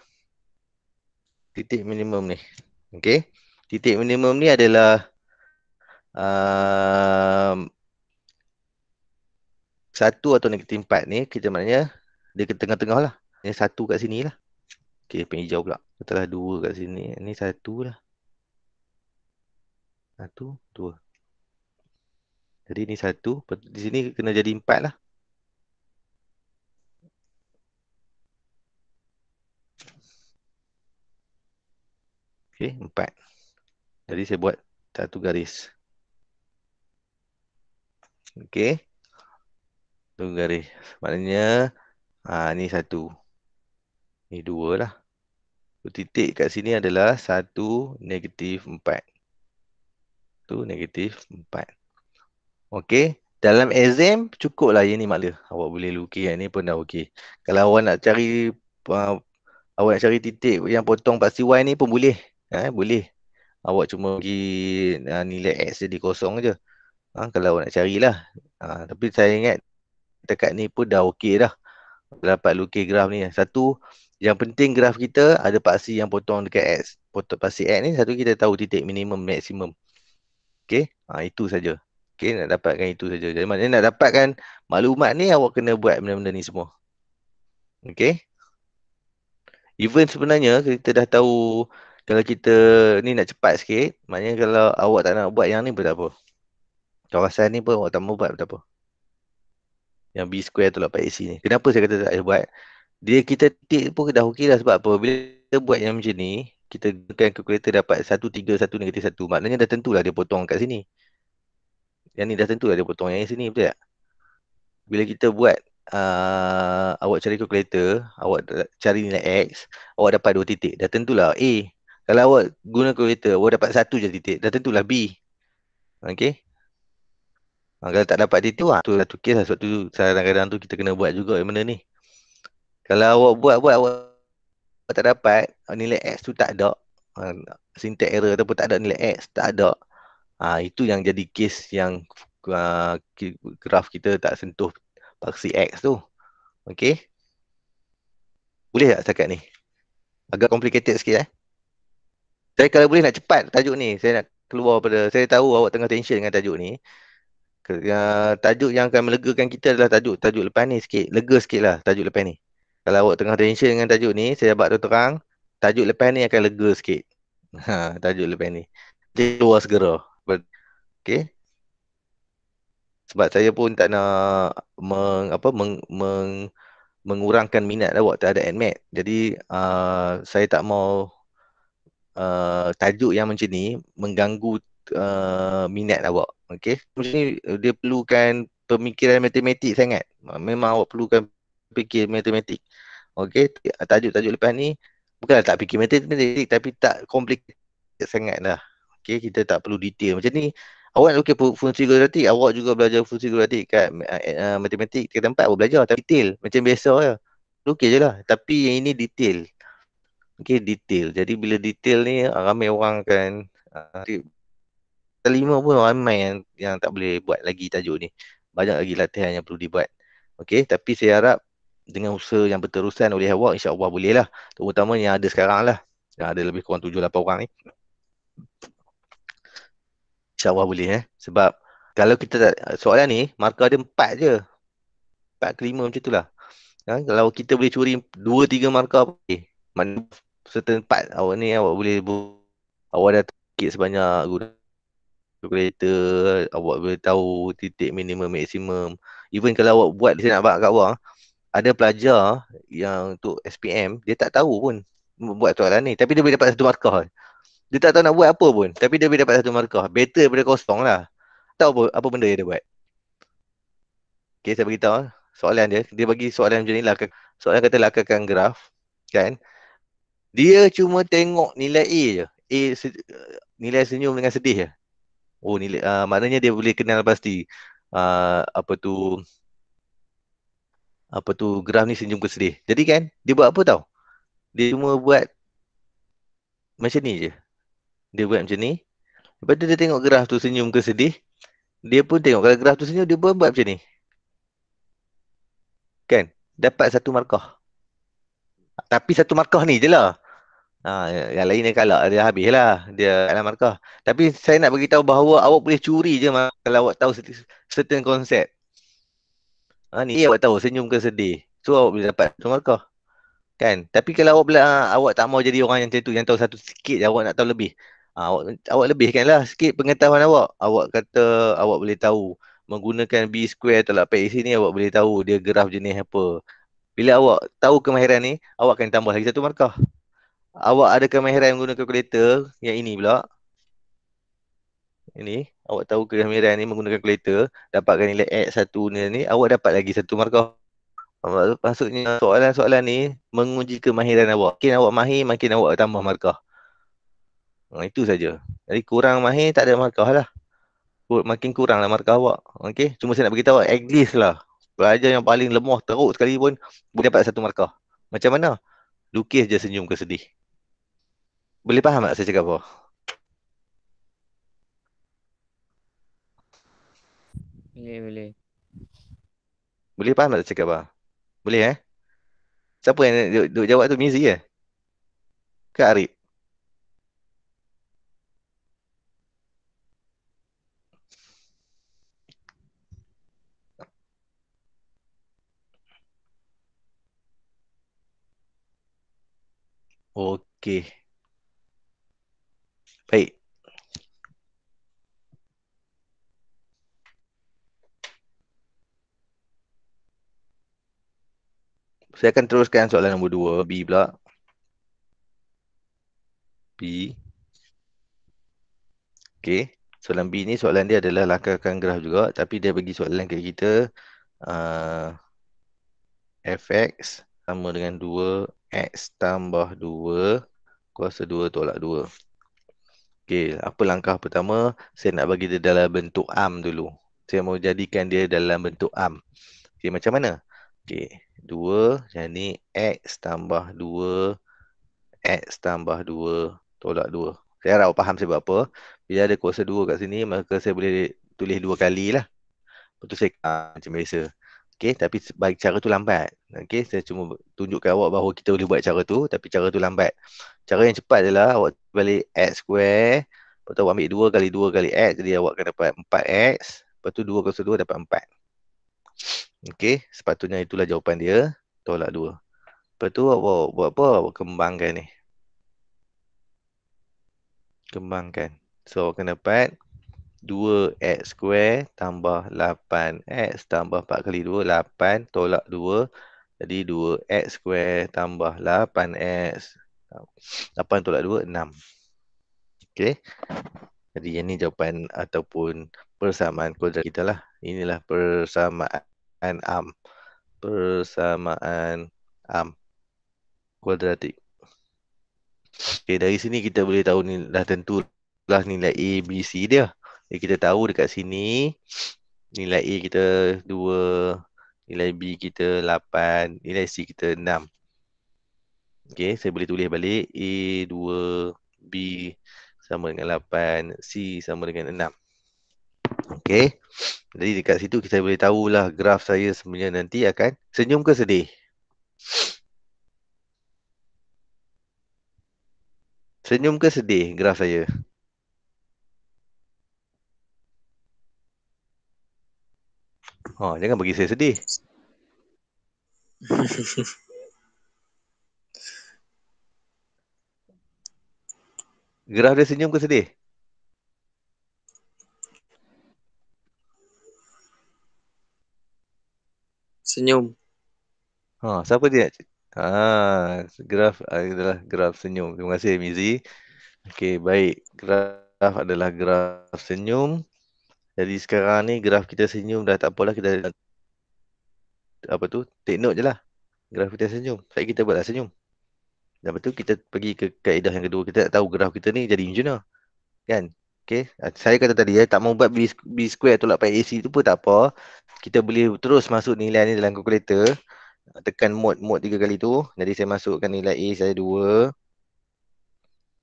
Speaker 1: titik minimum ni. Okey. Titik minimum ni adalah um, satu atau negatif empat ni kita maknanya dia ke tengah-tengah lah. Ini satu kat sini lah. Okey, pink hijau pula. Katalah dua kat sini. Ini satu lah. Satu, dua. Jadi ni satu. Di sini kena jadi empat lah. Okey, empat. Jadi saya buat satu garis. Okey. Satu garis. Maknanya, aa, ha, ni satu. Ni dua lah. Titik kat sini adalah satu negatif empat. Tu negatif empat. Okey. Dalam exam, cukup lah yang ni makna. Awak boleh lukis yang ni pun dah okey. Kalau awak nak cari... Uh, awak nak cari titik yang potong paksi Y ni pun boleh eh, boleh awak cuma pergi uh, nilai X jadi kosong je ha, ah, kalau awak nak carilah ha, tapi saya ingat dekat ni pun dah okey dah dapat lukis graf ni satu yang penting graf kita ada paksi yang potong dekat X potong paksi X ni satu kita tahu titik minimum maksimum okey ha, itu saja okey nak dapatkan itu saja jadi maknanya nak dapatkan maklumat ni awak kena buat benda-benda ni semua okey Even sebenarnya kita dah tahu kalau kita ni nak cepat sikit, maknanya kalau awak tak nak buat yang ni berapa? tak apa. Kawasan ni pun awak tak mau buat berapa? Yang B square tu lah pakai AC ni. Kenapa saya kata tak boleh buat? Dia kita tik pun dah okey lah sebab apa. Bila kita buat yang macam ni, kita gunakan kalkulator dapat 1, 3, 1, negatif 1. Maknanya dah tentulah dia potong kat sini. Yang ni dah tentulah dia potong yang sini betul tak? Bila kita buat uh, awak cari kalkulator, awak cari nilai X, awak dapat dua titik. Dah tentulah A kalau awak guna kereta, awak dapat satu je titik. Dah tentulah B. Okey. Ha, kalau tak dapat titik, wah, ha, tu satu kes lah. Sebab tu kadang-kadang tu kita kena buat juga mana ni. Kalau awak buat-buat, awak, awak tak dapat ha, nilai X tu tak ada. Ha, syntax error ataupun tak ada nilai X, tak ada. Ha, itu yang jadi kes yang ha, graf kita tak sentuh paksi X tu. Okey. Boleh tak setakat ni? Agak complicated sikit eh. Saya kalau boleh nak cepat tajuk ni. Saya nak keluar pada saya tahu awak tengah tension dengan tajuk ni. Eh, tajuk yang akan melegakan kita adalah tajuk tajuk lepas ni sikit. Lega lah tajuk lepas ni. Kalau awak tengah tension dengan tajuk ni, saya dapat tu terang, tajuk lepas ni akan lega sikit. Ha, tajuk lepas ni. Jadi keluar segera. Okay. Sebab saya pun tak nak meng, apa, meng, meng, mengurangkan minat awak tak ada admit. Jadi uh, saya tak mau uh, tajuk yang macam ni mengganggu uh, minat awak. Okey. Macam ni uh, dia perlukan pemikiran matematik sangat. Memang awak perlukan fikir matematik. Okey, tajuk-tajuk lepas ni bukanlah tak fikir matematik tapi tak complicated sangat dah. Okey, kita tak perlu detail. Macam ni awak okey fungsi kuadratik, awak juga belajar fungsi kuadratik kat uh, matematik dekat tempat awak belajar tapi detail macam biasa je. Okey je lah. Tapi yang ini detail. Okay, detail. Jadi bila detail ni ah, ramai orang kan ah, terlima pun ramai yang, yang tak boleh buat lagi tajuk ni. Banyak lagi latihan yang perlu dibuat. Okay, tapi saya harap dengan usaha yang berterusan oleh awak insyaAllah boleh lah. Terutama yang ada sekarang lah. Yang ada lebih kurang tujuh 8 orang ni. InsyaAllah boleh eh. Sebab kalau kita tak, soalan ni markah dia 4 je. empat ke 5 macam tu lah. Ha? Kalau kita boleh curi dua tiga markah pun okay. boleh certain part awak ni awak boleh bu- awak dah tiket sebanyak guna kereta awak boleh tahu titik minimum maksimum even kalau awak buat di sana abang kat awak ada pelajar yang untuk SPM dia tak tahu pun buat soalan ni tapi dia boleh dapat satu markah dia tak tahu nak buat apa pun tapi dia boleh dapat satu markah better daripada kosong lah tahu apa, apa benda yang dia buat okay saya beritahu soalan dia dia bagi soalan macam ni lah soalan kata lakakan graf kan dia cuma tengok nilai A je. A se- nilai senyum dengan sedih je. Oh nilai uh, maknanya dia boleh kenal pasti uh, apa tu apa tu graf ni senyum ke sedih. Jadi kan dia buat apa tau? Dia cuma buat macam ni je. Dia buat macam ni. Lepas tu dia tengok graf tu senyum ke sedih. Dia pun tengok kalau graf tu senyum dia pun buat macam ni. Kan? Dapat satu markah. Tapi satu markah ni je lah. Ha, yang lain dia kalah dia habislah dia dalam markah. Tapi saya nak beritahu bahawa awak boleh curi je mak, kalau awak tahu certain konsep. Ha, ni awak tahu senyum ke sedih. So awak boleh dapat tu markah. Kan? Tapi kalau awak bila, awak tak mau jadi orang yang macam tu yang tahu satu sikit awak nak tahu lebih. Ha, awak, awak lebihkan lah sikit pengetahuan awak. Awak kata awak boleh tahu menggunakan B square tolak PAC ni awak boleh tahu dia graf jenis apa. Bila awak tahu kemahiran ni, awak akan tambah lagi satu markah. Awak ada kemahiran menggunakan kalkulator yang ini pula. Ini, awak tahu kemahiran ni menggunakan kalkulator, dapatkan nilai X satu ni ni, awak dapat lagi satu markah. Maksudnya soalan-soalan ni menguji kemahiran awak. Makin awak mahir, makin awak tambah markah. Ha, itu saja. Jadi kurang mahir, tak ada markah lah. Makin kurang lah markah awak. Okey, Cuma saya nak beritahu, at least lah. Pelajar yang paling lemah, teruk sekali pun boleh dapat satu markah. Macam mana? Lukis je senyum ke sedih. Boleh faham tak saya cakap apa? Boleh, boleh. Boleh faham tak saya cakap apa? Boleh eh? Siapa yang duduk, duduk jawab tu? Mizi ke? Ke Arif? Okey. Baik. Saya akan teruskan soalan nombor 2 B pula. B. Okey. Soalan B ni soalan dia adalah lakarkan graf juga tapi dia bagi soalan kepada kita uh, fx sama dengan 2x tambah 2 kuasa 2 tolak Okay, apa langkah pertama? Saya nak bagi dia dalam bentuk am dulu. Saya mau jadikan dia dalam bentuk am. Okay, macam mana? Okay, 2 jadi X tambah 2. X tambah 2 tolak 2. Saya harap faham sebab apa. Bila ada kuasa 2 kat sini, maka saya boleh tulis dua kali lah. Lepas tu saya ah, macam biasa. Okay, tapi cara tu lambat. Okay, saya cuma tunjukkan awak bahawa kita boleh buat cara tu, tapi cara tu lambat. Cara yang cepat adalah awak balik x square, lepas tu awak ambil 2 kali 2 kali x, jadi awak akan dapat 4x, lepas tu 2 kali 2 dapat 4. Okay, sepatutnya itulah jawapan dia, tolak 2. Lepas tu awak buat apa? Awak kembangkan ni. Kembangkan. So, awak akan dapat 2x square tambah 8x tambah 4 kali 2, 8 tolak 2. Jadi 2x square tambah 8x. 8 tolak 2, 6. Okey. Jadi ini jawapan ataupun persamaan kuadrat kita lah. Inilah persamaan am. Persamaan am. Kuadratik. Okey, dari sini kita boleh tahu ni dah tentu lah nilai A, B, C dia. Jadi ya, kita tahu dekat sini nilai A kita 2, nilai B kita 8, nilai C kita 6. Okey, saya boleh tulis balik A 2, B sama dengan 8, C sama dengan 6. Okey. Jadi dekat situ kita boleh tahulah graf saya sebenarnya nanti akan senyum ke sedih. Senyum ke sedih graf saya? Oh, jangan bagi saya sedih. Gerah dia senyum ke sedih? Senyum. Ha, siapa dia? Ha, graf adalah graf senyum. Terima kasih Mizi. Okey, baik. Graf adalah graf senyum. Jadi sekarang ni graf kita senyum dah tak apalah kita apa tu? Take note je lah. Graf kita senyum. Baik kita buatlah senyum. Dan lepas tu kita pergi ke kaedah yang kedua. Kita nak tahu graf kita ni jadi macam mana. Kan? Okay. Saya kata tadi ya, tak mau buat B square tolak pi AC tu pun tak apa. Kita boleh terus masuk nilai ni dalam kalkulator. Tekan mode mode tiga kali tu. Jadi saya masukkan nilai A saya 2.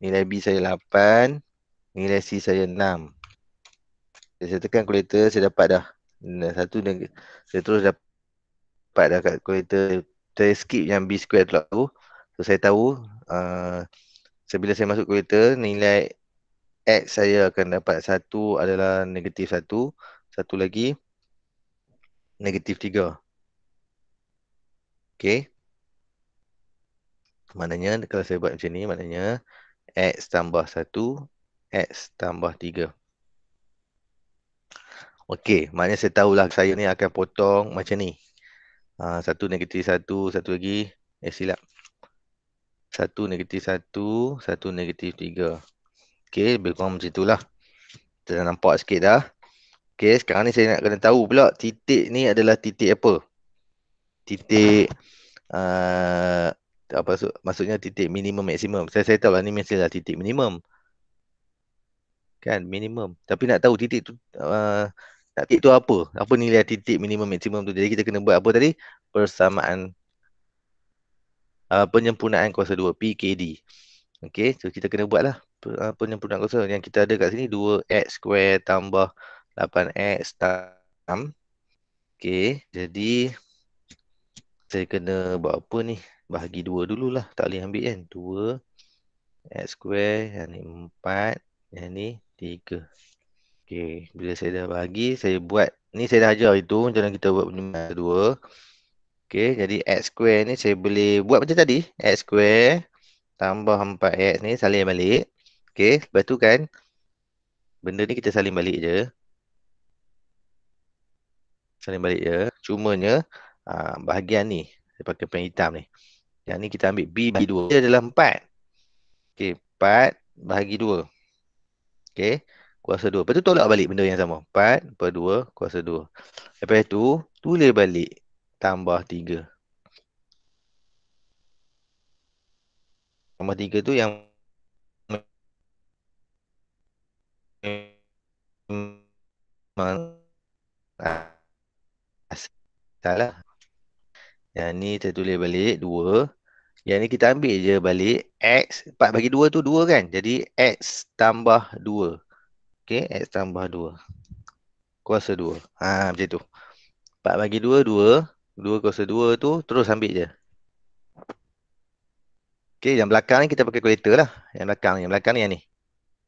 Speaker 1: Nilai B saya 8. Nilai C saya 6 saya tekan collector saya dapat dah satu dan saya terus dapat dah kat collector saya skip yang B square tolak tu so saya tahu uh, so bila saya masuk collector nilai X saya akan dapat satu adalah negatif satu satu lagi negatif tiga Okay maknanya kalau saya buat macam ni maknanya X tambah satu X tambah tiga Okey, maknanya saya tahulah saya ni akan potong macam ni. Ha, satu negatif satu, satu lagi. Eh, silap. Satu negatif satu, satu negatif tiga. Okey, lebih kurang macam itulah. Kita dah nampak sikit dah. Okey, sekarang ni saya nak kena tahu pula titik ni adalah titik apa? Titik... Uh, apa maksud, maksudnya titik minimum maksimum saya saya tahu lah ni mestilah titik minimum kan minimum tapi nak tahu titik tu uh, taktik itu apa? Apa nilai titik minimum maksimum tu? Jadi kita kena buat apa tadi? Persamaan uh, penyempurnaan kuasa 2 PKD. Okey, so kita kena buatlah uh, penyempurnaan kuasa yang kita ada kat sini 2x square tambah 8x tam. Okey, jadi saya kena buat apa ni? Bahagi 2 dululah. Tak boleh ambil kan? 2 x square yang ni 4 yang ni 3. Okay, bila saya dah bagi, saya buat ni saya dah ajar itu macam kita buat penyumbang kedua. Okay, jadi x square ni saya boleh buat macam tadi, x square tambah 4x ni salin balik. Okay, lepas tu kan benda ni kita salin balik je. Salin balik je. Cumanya aa, ah, bahagian ni saya pakai pen hitam ni. Yang ni kita ambil b bagi 2. Dia adalah 4. Okay, 4 bahagi 2. Okay kuasa 2. Lepas tu tolak balik benda yang sama. 4 per 2 kuasa 2. Lepas tu tulis balik tambah 3. Tambah 3 tu yang salah. Yang ni saya tulis balik 2. Yang ni kita ambil je balik x 4 bagi 2 tu 2 kan. Jadi x tambah 2. Okey, X tambah 2. Kuasa 2. Ha, macam tu. 4 bagi 2, 2. 2 kuasa 2 tu terus ambil je. Okey, yang belakang ni kita pakai kalkulator lah. Yang belakang, yang belakang ni yang ni.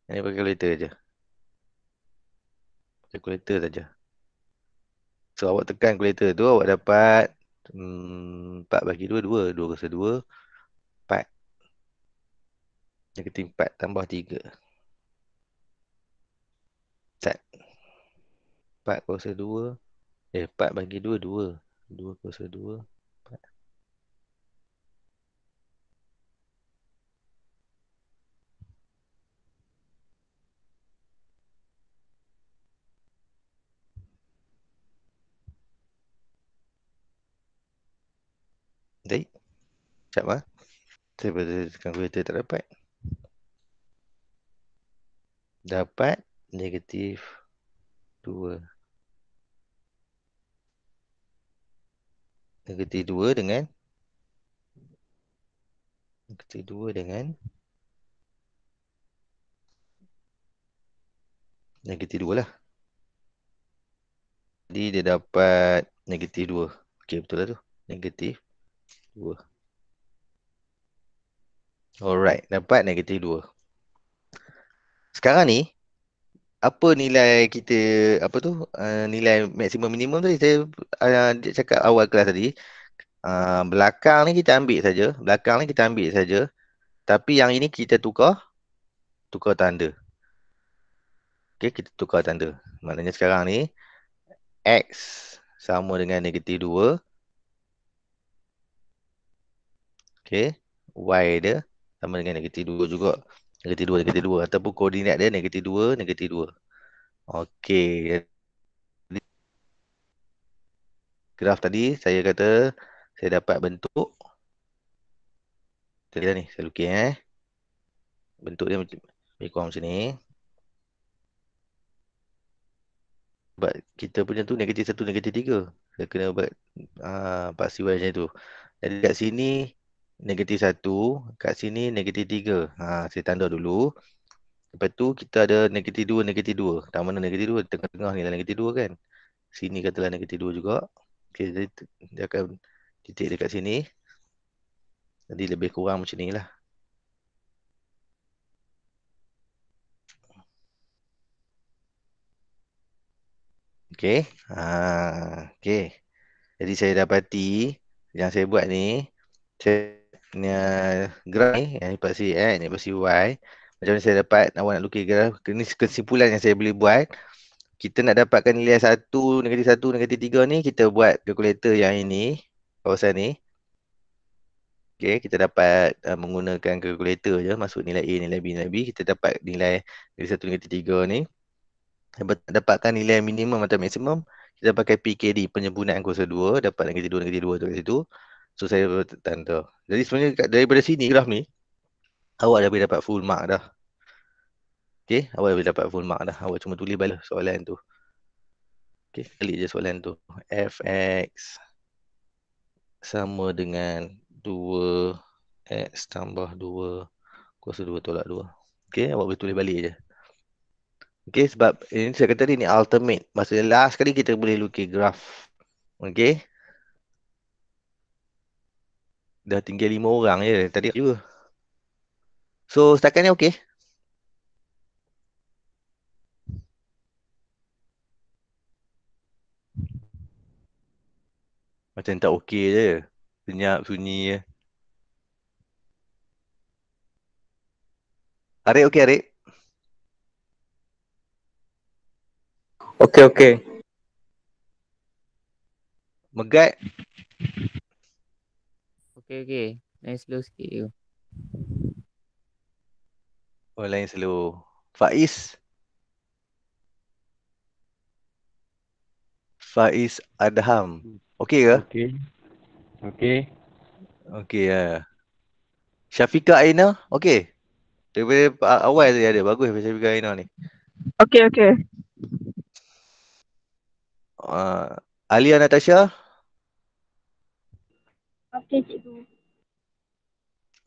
Speaker 1: Yang ni pakai kalkulator je. Pakai kalkulator saja. So, awak tekan kalkulator tu, awak dapat hmm, 4 bagi 2, 2. 2 kuasa 2, 4. Yang ketiga 4 tambah 3. 4 kuasa 2 Eh 4 bagi 2 2 2 kuasa 2 4. Jadi Sekejap lah Saya tekan kuasa tak dapat Dapat negatif 2 Negatif ketiga dengan negatif ketiga dengan negatif 2 lah. Jadi dia dapat negatif 2. Okay, betul lah tu. Negatif 2. Alright, dapat negatif 2. Sekarang ni apa nilai kita apa tu uh, nilai maksimum minimum tu saya uh, cakap awal kelas tadi uh, belakang ni kita ambil saja belakang ni kita ambil saja tapi yang ini kita tukar tukar tanda okey kita tukar tanda maknanya sekarang ni x sama dengan negatif 2 okey y dia sama dengan negatif 2 juga negatif 2 negatif 2 ataupun koordinat dia negatif 2 negatif 2 okey graf tadi saya kata saya dapat bentuk dia ni saya lukis eh bentuk dia macam lebih kurang macam ni sebab kita punya tu negatif 1 negatif 3 dia kena buat a uh, pasti macam tu jadi kat sini negatif 1, kat sini negatif 3. Ha, saya tanda dulu. Lepas tu kita ada negatif 2, negatif 2. Tak mana negatif 2, tengah-tengah ni lah negatif 2 kan. Sini katalah negatif 2 juga. Okay, jadi dia akan titik dekat sini. Jadi lebih kurang macam ni lah. Okay. Ha, okay. Jadi saya dapati yang saya buat ni. Saya punya graf ni yang ni pasti eh ni pasti y eh. macam mana saya dapat awak nak lukis graf ni kesimpulan yang saya boleh buat kita nak dapatkan nilai 1 negatif 1 negatif 3 ni kita buat kalkulator yang ini kawasan ni Okay, kita dapat uh, menggunakan kalkulator je masuk nilai A, nilai B, nilai B kita dapat nilai negatif 1, negatif 3 ni Dapat dapatkan nilai minimum atau maksimum kita pakai PKD penyempurnaan kuasa 2 dapat negatif 2, negatif 2 tu kat situ So saya tanda. Jadi sebenarnya daripada sini lah ni awak dah boleh dapat full mark dah. Okey, awak dah boleh dapat full mark dah. Awak cuma tulis balik soalan tu. Okey, kali je soalan tu. fx sama dengan 2x tambah 2 kuasa 2 tolak 2. Okey, awak boleh tulis balik je. Okey, sebab ini saya kata ni, ni ultimate. Maksudnya last kali kita boleh lukis graf. Okey, Dah tinggal lima orang je tadi juga. So setakat ni okey? Macam tak okey je. Senyap, sunyi je. Arik okey Arik? Okey okey. Megat? Okay okay, Main slow sikit you. Oh, lain slow. Faiz. Faiz Adham. Okay ke? Okay. Okay. Okay ya. Uh. Syafika Aina, okey. Daripada awal tadi ada bagus Syafika Aina ni. Okay okay. Uh, Alia Natasha, Okey, cikgu.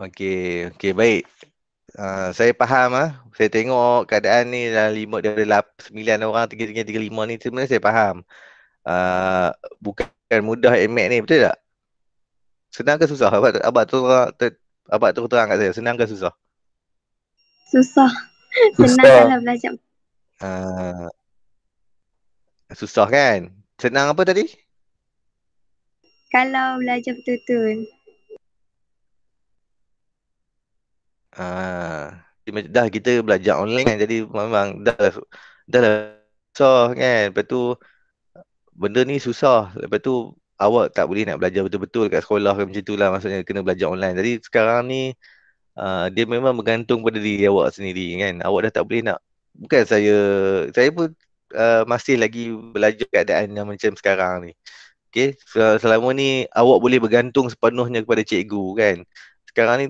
Speaker 1: Okey, okey baik. Uh, saya faham ah. Ha? Saya tengok keadaan ni dalam lima dari sembilan orang tiga tiga tiga lima ni semua saya faham. Uh, bukan mudah emak ni betul tak? Senang ke susah? Abah abah tu abah tu terang kat saya. Senang ke susah? Susah. susah. Senang lah belajar. Uh, susah kan? Senang apa tadi? kalau belajar betul-betul. Ah, dah kita belajar online kan jadi memang dah lah, dah lah susah kan. Lepas tu benda ni susah. Lepas tu awak tak boleh nak belajar betul-betul kat sekolah ke macam lah. maksudnya kena belajar online. Jadi sekarang ni uh, dia memang bergantung pada diri awak sendiri kan. Awak dah tak boleh nak bukan saya saya pun uh, masih lagi belajar keadaan yang macam sekarang ni. Okay, so, selama ni awak boleh bergantung sepenuhnya kepada cikgu kan. Sekarang ni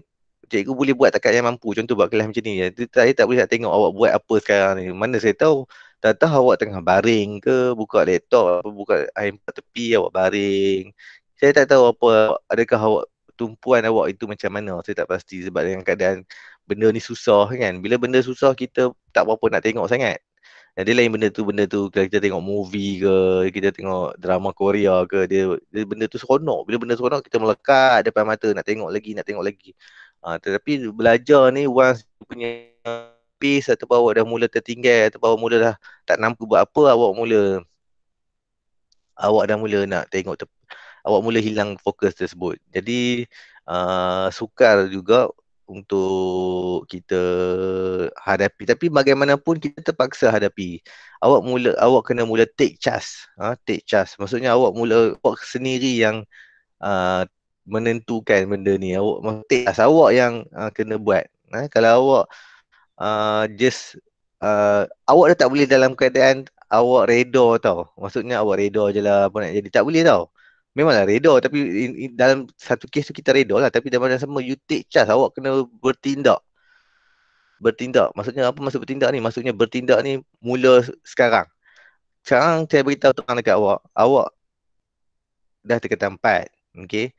Speaker 1: cikgu boleh buat takkan yang mampu. Contoh buat kelas macam ni. Ya. Dia, tak, boleh nak tengok awak buat apa sekarang ni. Mana saya tahu. Tak tahu awak tengah baring ke, buka laptop, apa, buka iPad tepi, awak baring. Saya tak tahu apa, adakah awak tumpuan awak itu macam mana. Saya tak pasti sebab dengan keadaan benda ni susah kan. Bila benda susah, kita tak apa berapa nak tengok sangat. Dan dia lain benda tu, benda tu kalau kita tengok movie ke, kita tengok drama Korea ke, dia, dia benda tu seronok. Bila benda seronok, kita melekat depan mata, nak tengok lagi, nak tengok lagi. Uh, tetapi belajar ni once you punya pace atau awak dah mula tertinggal atau awak mula dah tak nampak buat apa awak mula awak dah mula nak tengok awak mula hilang fokus tersebut jadi uh, sukar juga untuk kita hadapi tapi bagaimanapun kita terpaksa hadapi awak mula awak kena mula take charge ha take charge maksudnya awak mula awak sendiri yang uh, menentukan benda ni awak mesti awak yang uh, kena buat ha, kalau awak uh, just uh, awak dah tak boleh dalam keadaan awak redor tau maksudnya awak redor je lah apa nak jadi tak boleh tau Memanglah redor tapi in, in, dalam satu kes tu kita redor lah tapi dalam yang sama you take charge lah, awak kena bertindak. Bertindak. Maksudnya apa maksud bertindak ni? Maksudnya bertindak ni mula sekarang. Sekarang saya beritahu tentang dekat awak. Awak dah tiga tempat. Okay.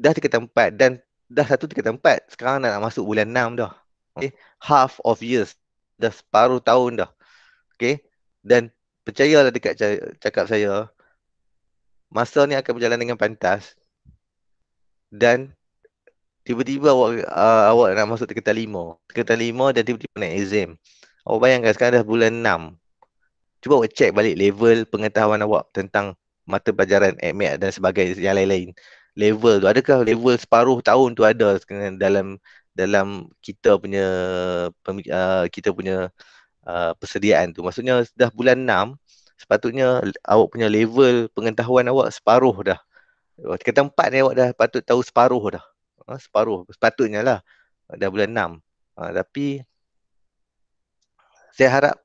Speaker 1: Dah tiga tempat dan dah satu tiga tempat. Sekarang dah nak masuk bulan enam dah. Okay. Half of years. Dah separuh tahun dah. Okay. Dan percayalah dekat cakap saya masa ni akan berjalan dengan pantas dan tiba-tiba awak uh, awak nak masuk tingkatan lima tingkatan lima dan tiba-tiba nak exam awak bayangkan sekarang dah bulan enam cuba awak check balik level pengetahuan awak tentang mata pelajaran admit dan sebagainya yang lain-lain level tu adakah level separuh tahun tu ada dalam dalam kita punya uh, kita punya uh, persediaan tu maksudnya dah bulan sepatutnya awak punya level pengetahuan awak separuh dah. Kata empat ni awak dah patut tahu separuh dah. Ha, separuh, sepatutnya lah. Ha, dah bulan enam. Ha, tapi saya harap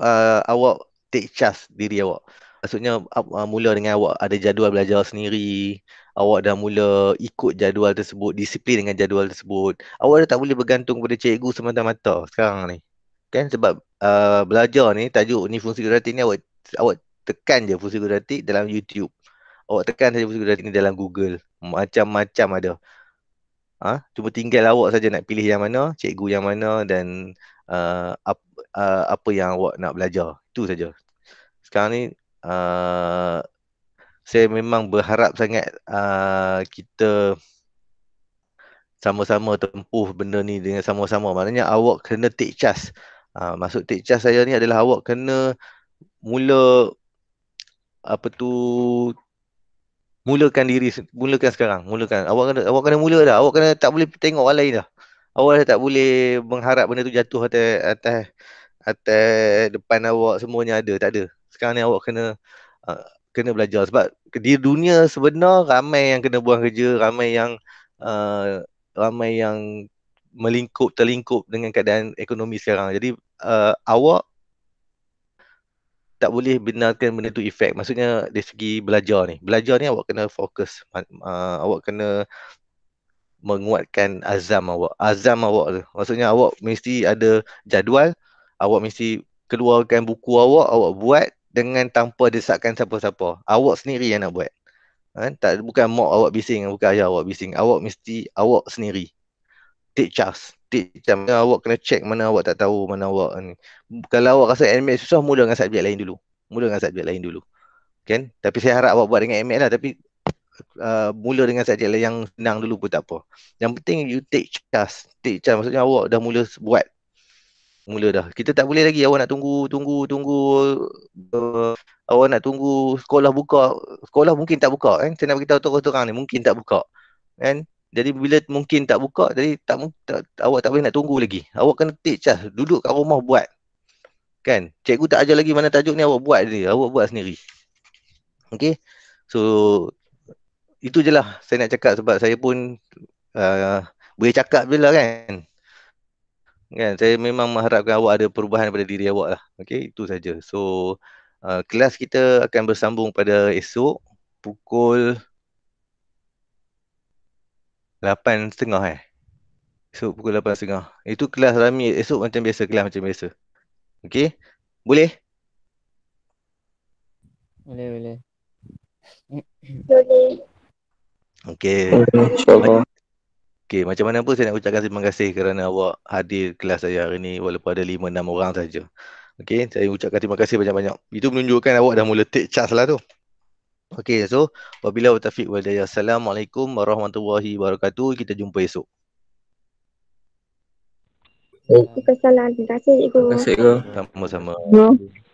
Speaker 1: uh, awak take charge diri awak. Maksudnya uh, mula dengan awak ada jadual belajar sendiri. Awak dah mula ikut jadual tersebut, disiplin dengan jadual tersebut. Awak dah tak boleh bergantung kepada cikgu semata-mata sekarang ni. Kan sebab uh, belajar ni, tajuk ni fungsi kreatif ni awak awak tekan je fusi kudratik dalam YouTube. Awak tekan saja fusi kudratik ni dalam Google. Macam-macam ada. Ah, ha? cuma tinggal awak saja nak pilih yang mana, cikgu yang mana dan uh, ap, uh, apa yang awak nak belajar. Itu saja. Sekarang ni uh, saya memang berharap sangat uh, kita sama-sama tempuh benda ni dengan sama-sama. Maknanya awak kena take charge. Uh, maksud take charge saya ni adalah awak kena uh, mula apa tu mulakan diri mulakan sekarang mulakan awak kena awak kena mula dah awak kena tak boleh tengok orang lain dah awak dah tak boleh mengharap benda tu jatuh atas atas atas depan awak semuanya ada tak ada sekarang ni awak kena uh, kena belajar sebab di dunia sebenar ramai yang kena buang kerja ramai yang uh, ramai yang melingkup terlingkup dengan keadaan ekonomi sekarang jadi uh, awak tak boleh benarkan benda tu efek maksudnya dari segi belajar ni belajar ni awak kena fokus uh, awak kena menguatkan azam awak azam awak tu maksudnya awak mesti ada jadual awak mesti keluarkan buku awak awak buat dengan tanpa desakan siapa-siapa awak sendiri yang nak buat ha? tak bukan mak awak bising bukan ayah awak bising awak mesti awak sendiri take charge titik macam mana awak kena check mana awak tak tahu mana awak ni. Kalau awak rasa MA susah mula dengan subjek lain dulu. Mula dengan subjek lain dulu. Kan? Tapi saya harap awak buat dengan MA lah tapi uh, mula dengan subjek lain yang senang dulu pun tak apa. Yang penting you take chance. Take chance maksudnya awak dah mula buat mula dah. Kita tak boleh lagi awak nak tunggu tunggu tunggu uh, awak nak tunggu sekolah buka. Sekolah mungkin tak buka kan. Saya nak beritahu tu orang ni mungkin tak buka. Kan? Jadi bila mungkin tak buka, jadi tak, tak, awak tak boleh nak tunggu lagi. Awak kena teach lah. Duduk kat rumah buat. Kan? Cikgu tak ajar lagi mana tajuk ni awak buat ni. Awak buat sendiri. Okey, So, itu je lah saya nak cakap sebab saya pun uh, boleh cakap bila kan. Kan? Saya memang mengharapkan awak ada perubahan pada diri awak lah. Okey, Itu saja. So, uh, kelas kita akan bersambung pada esok pukul Lapan setengah eh. Esok pukul lapan setengah. Itu kelas Rami esok macam biasa. Kelas macam biasa. Okey. Boleh? Boleh, boleh. Boleh. Okey. Okey, macam mana pun saya nak ucapkan terima kasih kerana awak hadir kelas saya hari ini walaupun ada lima, enam orang saja. Okey, saya ucapkan terima kasih banyak-banyak. Itu menunjukkan awak dah mula take charge lah tu. Okay, so wabillahi taufiq wal hidayah. Assalamualaikum warahmatullahi wabarakatuh. Kita jumpa esok. Waalaikumsalam. Oh. Terima kasih, Cikgu. Terima kasih, Cikgu. Sama-sama. Yeah.